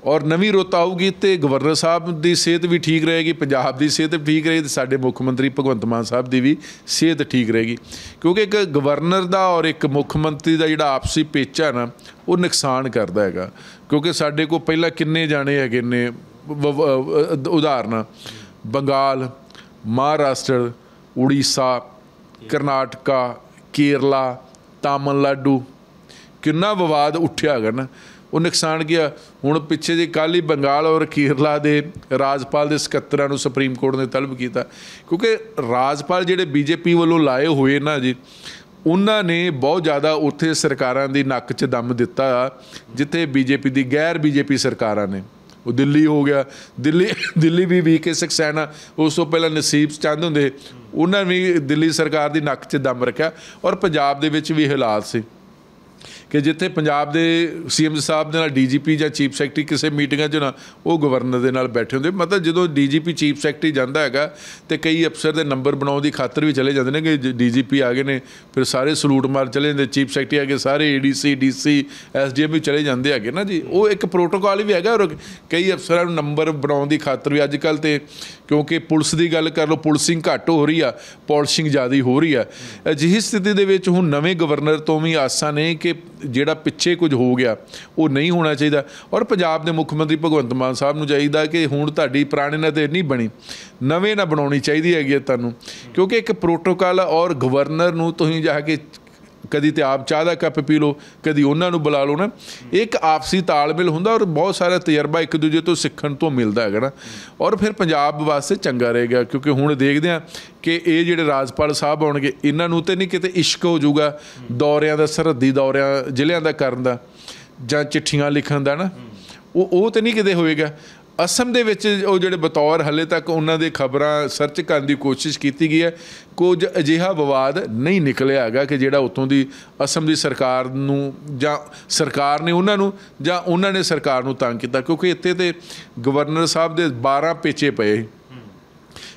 ਔਰ ਨਵੀਂ ਰੁੱਤ ਆਊਗੀ ਤੇ ਗਵਰਨਰ ਸਾਹਿਬ ਦੀ ਸਿਹਤ ਵੀ ਠੀਕ ਰਹੇਗੀ ਪੰਜਾਬ ਦੀ ਸਿਹਤ ਵੀ ਠੀਕ ਰਹੇਗੀ ਤੇ ਸਾਡੇ ਮੁੱਖ ਮੰਤਰੀ ਭਗਵੰਤ ਮਾਨ ਸਾਹਿਬ ਦੀ ਵੀ ਸਿਹਤ ਠੀਕ ਰਹੇਗੀ ਕਿਉਂਕਿ ਇੱਕ ਗਵਰਨਰ ਦਾ ਔਰ ਇੱਕ ਮੁੱਖ ਮੰਤਰੀ ਦਾ ਜਿਹੜਾ ਆਪਸੀ ਪੇਚਾ ਨਾ ਉਹ ਨੁਕਸਾਨ ਕਰਦਾ ਹੈਗਾ ਕਿਉਂਕਿ ਸਾਡੇ ਕੋਲ ਪਹਿਲਾਂ ਕਿੰਨੇ ਜਾਣੇ ਹੈਗੇ ਨੇ ਉਦਾਹਰਨ ਬੰਗਾਲ ਮਹਾਰਾਸ਼ਟਰ ਉੜੀਸਾ ਕਰਨਾਟਕਾ ਕੇਰਲਾ ਤਾਮਿਲਨਾਡੂ ਕਿੰਨਾ ਵਿਵਾਦ ਉੱਠਿਆ ਹੈਗਾ ਨਾ ਉਹ ਨੁਕਸਾਨ ਗਿਆ ਹੁਣ ਪਿੱਛੇ ਜੇ ਕੱਲ ਹੀ ਬੰਗਾਲ ਔਰ ਕੇਰਲਾ ਦੇ ਰਾਜਪਾਲ ਦੇ ਸਕੱਤਰਾਂ ਨੂੰ ਸੁਪਰੀਮ ਕੋਰਟ ਨੇ ਤਲਬ ਕੀਤਾ ਕਿਉਂਕਿ ਰਾਜਪਾਲ ਜਿਹੜੇ ਬੀਜੇਪੀ ਵੱਲੋਂ ਲਾਏ ਹੋਏ ਨਾ ਜੀ ਉਹਨਾਂ ਨੇ ਬਹੁਤ ਜ਼ਿਆਦਾ ਉੱਥੇ ਸਰਕਾਰਾਂ ਦੀ ਨੱਕ 'ਚ ਦਮ ਦਿੱਤਾ ਜਿੱਥੇ ਬੀਜੇਪੀ ਦੀ ਗੈਰ ਬੀਜੇਪੀ ਸਰਕਾਰਾਂ ਨੇ ਉਹ ਦਿੱਲੀ ਹੋ ਗਿਆ ਦਿੱਲੀ ਦਿੱਲੀ ਵੀ ਵੀਕੇ ਸਕਸੈਨਾ ਉਸ ਤੋਂ ਪਹਿਲਾਂ ਨਸੀਬ ਚੰਦ ਹੁੰਦੇ ਉਹਨਾਂ ਨੇ ਵੀ ਦਿੱਲੀ ਸਰਕਾਰ ਦੀ ਨੱਕ 'ਚ ਦਮ ਰੱਖਿਆ ਔਰ ਪੰਜਾਬ ਦੇ ਵਿੱਚ ਵੀ ਹਾਲਾਤ ਸੀ ਕਿ ਜਿੱਥੇ ਪੰਜਾਬ ਦੇ ਸੀਐਮ ਸਾਹਿਬ ਦੇ ਨਾਲ ਡੀਜੀਪੀ ਜਾਂ ਚੀਫ ਸੈਕਟਰੀ ਕਿਸੇ ਮੀਟਿੰਗਾਂ 'ਚ ਨਾ ਉਹ ਗਵਰਨਰ ਦੇ ਨਾਲ ਬੈਠੇ ਹੁੰਦੇ ਮਤਲਬ ਜਦੋਂ ਡੀਜੀਪੀ ਚੀਫ ਸੈਕਟਰੀ ਜਾਂਦਾ ਹੈਗਾ ਤੇ ਕਈ ਅਫਸਰ ਦੇ ਨੰਬਰ ਬਣਾਉਣ ਦੀ ਖਾਤਰ ਵੀ ਚਲੇ ਜਾਂਦੇ ਨੇ ਕਿ ਡੀਜੀਪੀ ਆ ਗਏ ਨੇ ਫਿਰ ਸਾਰੇ ਸਲੂਟ ਮਾਰ ਚਲੇ ਜਾਂਦੇ ਚੀਫ ਸੈਕਟਰੀ ਆ ਕੇ ਸਾਰੇ ਏਡੀਸੀ ਡੀਸੀ ਐਸਡੀਐਮ ਵੀ ਚਲੇ ਜਾਂਦੇ ਹੈਗੇ ਨਾ ਜੀ ਉਹ ਇੱਕ ਪ੍ਰੋਟੋਕਾਲ ਵੀ ਹੈਗਾ ਔਰ ਕਈ ਅਫਸਰਾਂ ਨੂੰ ਨੰਬਰ ਬਣਾਉਣ ਦੀ ਖਾਤਰ ਵੀ ਅੱਜ ਕੱਲ ਤੇ ਕਿਉਂਕਿ ਪੁਲਿਸ ਦੀ ਗੱਲ ਕਰ ਲੋ ਪੁਲਿਸਿੰਗ ਘੱਟ ਹੋ ਰਹੀ ਆ ਪੌਲਿਸ਼ਿੰਗ ਜ਼ਿਆਦਾ ਹੋ ਰਹੀ ਆ ਅਜਿਹੀ ਸਥਿਤੀ ਦੇ ਵਿੱਚ ਹੁਣ ਨਵੇਂ ਗਵਰਨਰ ਤੋਂ ਵੀ ਆਸਾਂ ਨੇ ਕਿ ਜਿਹੜਾ ਪਿੱਛੇ ਕੁਝ ਹੋ ਗਿਆ ਉਹ ਨਹੀਂ ਹੋਣਾ ਚਾਹੀਦਾ ਔਰ ਪੰਜਾਬ ਦੇ ਮੁੱਖ ਮੰਤਰੀ ਭਗਵੰਤ ਮਾਨ ਸਾਹਿਬ ਨੂੰ ਚਾਹੀਦਾ ਕਿ ਹੁਣ ਤੁਹਾਡੀ ਪੁਰਾਣੇ ਨਾਲ ਤੇ ਨਹੀਂ ਬਣੀ ਨਵੇਂ ਨਾਲ ਬਣਾਉਣੀ ਚਾਹੀਦੀ ਹੈਗੀ ਤੁਹਾਨੂੰ ਕਿਉਂਕਿ ਇੱਕ ਪ੍ਰੋਟੋਕਾਲ ਔਰ ਗਵਰਨਰ ਨੂੰ ਤੁਸੀਂ ਜਾ ਕੇ ਕਦੀ ਤੇ ਆਪ ਚਾਹ ਦਾ ਕੱਪ ਪੀ ਲੋ ਕਦੀ ਉਹਨਾਂ ਨੂੰ ਬੁਲਾ ਲਓ ਨਾ ਇੱਕ ਆਪਸੀ ਤਾਲਮੇਲ ਹੁੰਦਾ ਔਰ ਬਹੁਤ ਸਾਰਾ ਤਜਰਬਾ ਇੱਕ ਦੂਜੇ ਤੋਂ ਸਿੱਖਣ ਤੋਂ ਮਿਲਦਾ ਹੈਗਾ ਨਾ ਔਰ ਫਿਰ ਪੰਜਾਬ ਵਾਸਤੇ ਚੰਗਾ ਰਹੇਗਾ ਕਿਉਂਕਿ ਹੁਣ ਦੇਖਦੇ ਆ ਕਿ ਇਹ ਜਿਹੜੇ ਰਾਜਪਾਲ ਸਾਹਿਬ ਆਉਣਗੇ ਇਹਨਾਂ ਨੂੰ ਤੇ ਨਹੀਂ ਕਿਤੇ ਇਸ਼ਕ ਹੋ ਜਾਊਗਾ ਦੌਰਿਆਂ ਦਾ ਸਰਹੱਦੀ ਦੌਰਿਆਂ ਜ਼ਿਲ੍ਹਿਆਂ ਦਾ ਕਰਨ ਦਾ ਜਾਂ ਚਿੱਠੀਆਂ ਲਿਖਣ ਦਾ ਨਾ ਉਹ ਉਹ ਤੇ ਨਹੀਂ ਕਿਤੇ ਹੋਏਗਾ ਅਸਮ ਦੇ ਵਿੱਚ ਉਹ ਜਿਹੜੇ ਬਤੌਰ ਹਲੇ ਤੱਕ ਉਹਨਾਂ ਦੇ ਖਬਰਾਂ ਸਰਚ ਕਰਨ ਦੀ ਕੋਸ਼ਿਸ਼ ਕੀਤੀ ਗਈ ਹੈ ਕੁਝ ਅਜਿਹਾ ਵਿਵਾਦ ਨਹੀਂ ਨਿਕਲਿਆ ਹੈਗਾ ਕਿ ਜਿਹੜਾ ਉਤੋਂ ਦੀ ਅਸਮ ਦੀ ਸਰਕਾਰ ਨੂੰ ਜਾਂ ਸਰਕਾਰ ਨੇ ਉਹਨਾਂ ਨੂੰ ਜਾਂ ਉਹਨਾਂ ਨੇ ਸਰਕਾਰ ਨੂੰ ਤੰਗ ਕੀਤਾ ਕਿਉਂਕਿ ਇੱਥੇ ਤੇ ਗਵਰਨਰ ਸਾਹਿਬ ਦੇ 12 ਪੇਚੇ ਪਏ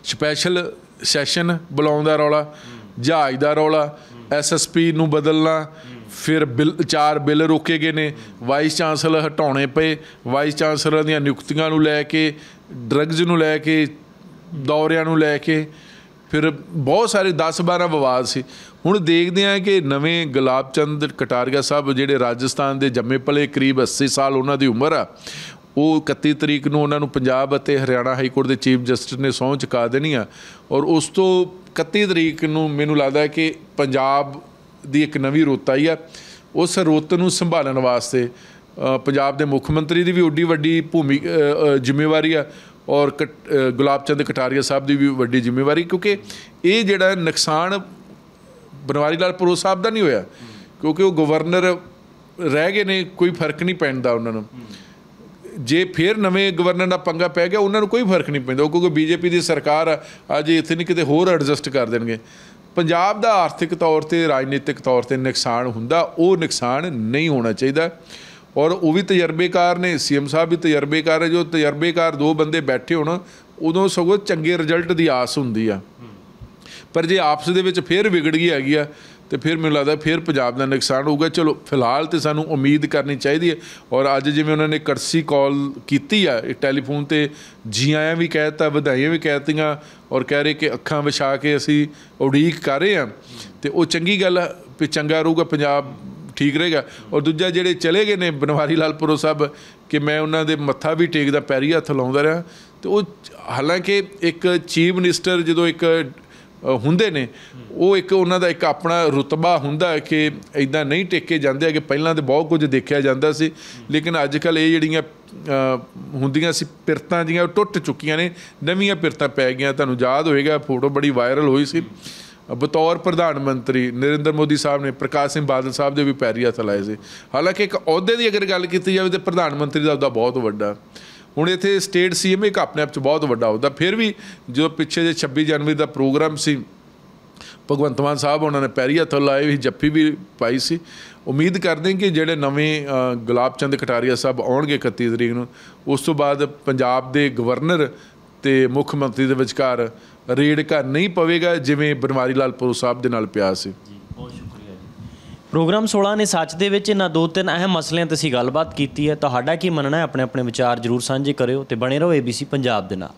ਸਪੈਸ਼ਲ ਸੈਸ਼ਨ ਬੁਲਾਉਣ ਦਾ ਰੌਲਾ ਜਹਾਜ਼ ਦਾ ਰੌਲਾ ਐਸਐਸਪੀ ਨੂੰ ਬਦਲਣਾ ਫਿਰ ਬਿੱਲ ਚਾਰ ਬਿੱਲ ਰੋਕੇ ਗਏ ਨੇ ਵਾਈਸ ਚਾਂਸਲਰ ਹਟਾਉਣੇ ਪਏ ਵਾਈਸ ਚਾਂਸਲਰਾਂ ਦੀਆਂ ਨਿਯੁਕਤੀਆਂ ਨੂੰ ਲੈ ਕੇ ਡਰੱਗਜ਼ ਨੂੰ ਲੈ ਕੇ ਦੌਰਿਆਂ ਨੂੰ ਲੈ ਕੇ ਫਿਰ ਬਹੁਤ ਸਾਰੇ 10-12 ਵਿਵਾਦ ਸੀ ਹੁਣ ਦੇਖਦੇ ਆ ਕਿ ਨਵੇਂ ਗੁਲਾਬ ਚੰਦ ਕਟਾਰੀਆ ਸਾਹਿਬ ਜਿਹੜੇ ਰਾਜਸਥਾਨ ਦੇ ਜੰਮੇ ਪਲੇ ਕਰੀਬ 80 ਸਾਲ ਉਹਨਾਂ ਦੀ ਉਮਰ ਆ ਉਹ 31 ਤਰੀਕ ਨੂੰ ਉਹਨਾਂ ਨੂੰ ਪੰਜਾਬ ਅਤੇ ਹਰਿਆਣਾ ਹਾਈ ਕੋਰਟ ਦੇ ਚੀਫ ਜਸਟਿਸ ਨੇ ਸੌਂਚ ਚੁਕਾ ਦੇਣੀ ਆ ਔਰ ਉਸ ਤੋਂ 31 ਤਰੀਕ ਨੂੰ ਮੈਨੂੰ ਲੱਗਦਾ ਕਿ ਪੰਜਾਬ ਦੀ ਇੱਕ ਨਵੀਂ ਰੁੱਤ ਆਈ ਹੈ ਉਸ ਰੁੱਤ ਨੂੰ ਸੰਭਾਲਣ ਵਾਸਤੇ ਪੰਜਾਬ ਦੇ ਮੁੱਖ ਮੰਤਰੀ ਦੀ ਵੀ ਓਡੀ ਵੱਡੀ ਭੂਮੀ ਜ਼ਿੰਮੇਵਾਰੀ ਆ ਔਰ ਗੁਲਾਬ ਚੰਦ ਕਟਾਰੀਆ ਸਾਹਿਬ ਦੀ ਵੀ ਵੱਡੀ ਜ਼ਿੰਮੇਵਾਰੀ ਕਿਉਂਕਿ ਇਹ ਜਿਹੜਾ ਨੁਕਸਾਨ ਬਨਵਾਰੀ ਲਾਲ ਪ੍ਰੋ ਸਾਹਿਬ ਦਾ ਨਹੀਂ ਹੋਇਆ ਕਿਉਂਕਿ ਉਹ ਗਵਰਨਰ ਰਹਿ ਗਏ ਨੇ ਕੋਈ ਫਰਕ ਨਹੀਂ ਪੈਂਦਾ ਉਹਨਾਂ ਨੂੰ ਜੇ ਫੇਰ ਨਵੇਂ ਗਵਰਨਰ ਦਾ ਪੰਗਾ ਪੈ ਗਿਆ ਉਹਨਾਂ ਨੂੰ ਕੋਈ ਫਰਕ ਨਹੀਂ ਪੈਂਦਾ ਕਿਉਂਕਿ ਬੀਜੇਪੀ ਦੀ ਸਰਕਾਰ ਅੱਜ ਇੱਥੇ ਨਹੀਂ ਕਿਤੇ ਹੋਰ ਐਡਜਸਟ ਕਰ ਦੇਣਗੇ ਪੰਜਾਬ ਦਾ ਆਰਥਿਕ ਤੌਰ ਤੇ ਰਾਜਨੀਤਿਕ ਤੌਰ ਤੇ ਨੁਕਸਾਨ ਹੁੰਦਾ ਉਹ ਨੁਕਸਾਨ ਨਹੀਂ ਹੋਣਾ ਚਾਹੀਦਾ ਔਰ ਉਹ ਵੀ ਤਜਰਬੇਕਾਰ ਨੇ ਸੀਐਮ ਸਾਹਿਬ ਵੀ ਤਜਰਬੇਕਾਰ ਹੈ ਜੋ ਤਜਰਬੇਕਾਰ ਦੋ ਬੰਦੇ ਬੈਠੇ ਹੋਣ ਉਦੋਂ ਸਗੋਂ ਚੰਗੇ ਰਿਜ਼ਲਟ ਦੀ ਆਸ ਹੁੰਦੀ ਆ ਪਰ ਜੇ ਆਪਸ ਦੇ ਵਿੱਚ ਫੇਰ ਵਿਗੜ ਗਈ ਹੈਗੀ ਆ ਤੇ ਫਿਰ ਮੈਨੂੰ ਲੱਗਦਾ ਫਿਰ ਪੰਜਾਬ ਦਾ ਨੁਕਸਾਨ ਹੋਊਗਾ ਚਲੋ ਫਿਲਹਾਲ ਤੇ ਸਾਨੂੰ ਉਮੀਦ ਕਰਨੀ ਚਾਹੀਦੀ ਹੈ ਔਰ ਅੱਜ ਜਿਵੇਂ ਉਹਨਾਂ ਨੇ ਕਰਸੀ ਕਾਲ ਕੀਤੀ ਆ ਇੱਕ ਟੈਲੀਫੋਨ ਤੇ ਜੀ ਆਇਆਂ ਵੀ ਕਹਿਤਾ ਵਧਾਈਆਂ ਵੀ ਕਹਿਤੀਆਂ ਔਰ ਕਹਿ ਰਹੇ ਕਿ ਅੱਖਾਂ ਵਿਛਾ ਕੇ ਅਸੀਂ ਉਡੀਕ ਕਰ ਰਹੇ ਆ ਤੇ ਉਹ ਚੰਗੀ ਗੱਲ ਆ ਵੀ ਚੰਗਾ ਰਹੂਗਾ ਪੰਜਾਬ ਠੀਕ ਰਹੇਗਾ ਔਰ ਦੂਜਾ ਜਿਹੜੇ ਚਲੇ ਗਏ ਨੇ ਬਨਵਾਰੀ ਲਾਲ ਪੁਰੋ ਸਾਹਿਬ ਕਿ ਮੈਂ ਉਹਨਾਂ ਦੇ ਮੱਥਾ ਵੀ ਟੇਕਦਾ ਪੈਰੀ ਹੱਥ ਲਾਉਂਦਾ ਰਿਹਾ ਤੇ ਉਹ ਹਾਲਾਂਕਿ ਇੱਕ ਚੀਫ ਮਿਨਿਸਟਰ ਜਦੋਂ ਇੱਕ ਹੁੰਦੇ ਨੇ ਉਹ ਇੱਕ ਉਹਨਾਂ ਦਾ ਇੱਕ ਆਪਣਾ ਰਤਬਾ ਹੁੰਦਾ ਕਿ ਇਦਾਂ ਨਹੀਂ ਟੇਕੇ ਜਾਂਦੇ ਕਿ ਪਹਿਲਾਂ ਤੇ ਬਹੁਤ ਕੁਝ ਦੇਖਿਆ ਜਾਂਦਾ ਸੀ ਲੇਕਿਨ ਅੱਜ ਕੱਲ ਇਹ ਜਿਹੜੀਆਂ ਹੁੰਦੀਆਂ ਸੀ ਪਿਰਤਾਂ ਜੀਆਂ ਟੁੱਟ ਚੁੱਕੀਆਂ ਨੇ ਨਵੀਆਂ ਪਿਰਤਾਂ ਪੈ ਗਈਆਂ ਤੁਹਾਨੂੰ ਯਾਦ ਹੋਏਗਾ ਫੋਟੋ ਬੜੀ ਵਾਇਰਲ ਹੋਈ ਸੀ ਬਤੌਰ ਪ੍ਰਧਾਨ ਮੰਤਰੀ ਨਰਿੰਦਰ ਮੋਦੀ ਸਾਹਿਬ ਨੇ ਪ੍ਰਕਾਸ਼ ਸਿੰਘ ਬਾਦਲ ਸਾਹਿਬ ਦੇ ਵੀ ਪੈਰੀ ਹੱਥ ਲਾਏ ਸੀ ਹਾਲਾਂਕਿ ਇੱਕ ਅਹੁਦੇ ਦੀ ਅਗਰ ਗੱਲ ਕੀਤੀ ਜਾਵੇ ਤੇ ਪ੍ਰਧਾਨ ਮੰਤਰੀ ਦਾ ਉਹਦਾ ਬਹੁਤ ਵੱਡਾ ਹੁਣ ਇੱਥੇ ਸਟੇਟ ਸੀਐਮ ਇੱਕ ਆਪਣੇ ਆਪ 'ਚ ਬਹੁਤ ਵੱਡਾ ਹੁੰਦਾ ਫਿਰ ਵੀ ਜੋ ਪਿੱਛੇ ਜੇ 26 ਜਨਵਰੀ ਦਾ ਪ੍ਰੋਗਰਾਮ ਸੀ ਭਗਵੰਤ ਮਾਨ ਸਾਹਿਬ ਉਹਨਾਂ ਨੇ ਪੈਰੀ ਹੱਥ ਲਾਏ ਵੀ ਜੱਫੀ ਵੀ ਪਾਈ ਸੀ ਉਮੀਦ ਕਰਦੇ ਕਿ ਜਿਹੜੇ ਨਵੇਂ ਗੁਲਾਬ ਚੰਦ ਕਟਾਰੀਆ ਸਾਹਿਬ ਆਉਣਗੇ 31 ਤਰੀਕ ਨੂੰ ਉਸ ਤੋਂ ਬਾਅਦ ਪੰਜਾਬ ਦੇ ਗਵਰਨਰ ਤੇ ਮੁੱਖ ਮੰਤਰੀ ਦੇ ਵਿਚਕਾਰ ਰੇਡ ਘਰ ਨਹੀਂ ਪਵੇਗਾ ਜਿਵੇਂ ਬਨਵਾਰੀ ਲਾਲ ਪੁਰੂ ਸਾਹਿਬ ਦੇ ਨਾਲ ਪਿਆ ਸੀ ਬਹੁਤ ਪ੍ਰੋਗਰਾਮ 16 ਨੇ ਸੱਚ ਦੇ ਵਿੱਚ ਇਹਨਾਂ ਦੋ ਤਿੰਨ ਅਹਿਮ ਮਸਲਿਆਂ ਤੇ ਅਸੀਂ ਗੱਲਬਾਤ ਕੀਤੀ ਹੈ ਤੁਹਾਡਾ ਕੀ ਮੰਨਣਾ ਹੈ ਆਪਣੇ ਆਪਣੇ ਵਿਚਾਰ ਜਰੂਰ ਸਾਂਝੇ ਕਰਿਓ ਤੇ ਬਣੇ ਰਹੋ ABC ਪੰਜਾਬ ਦੇ ਨਾਲ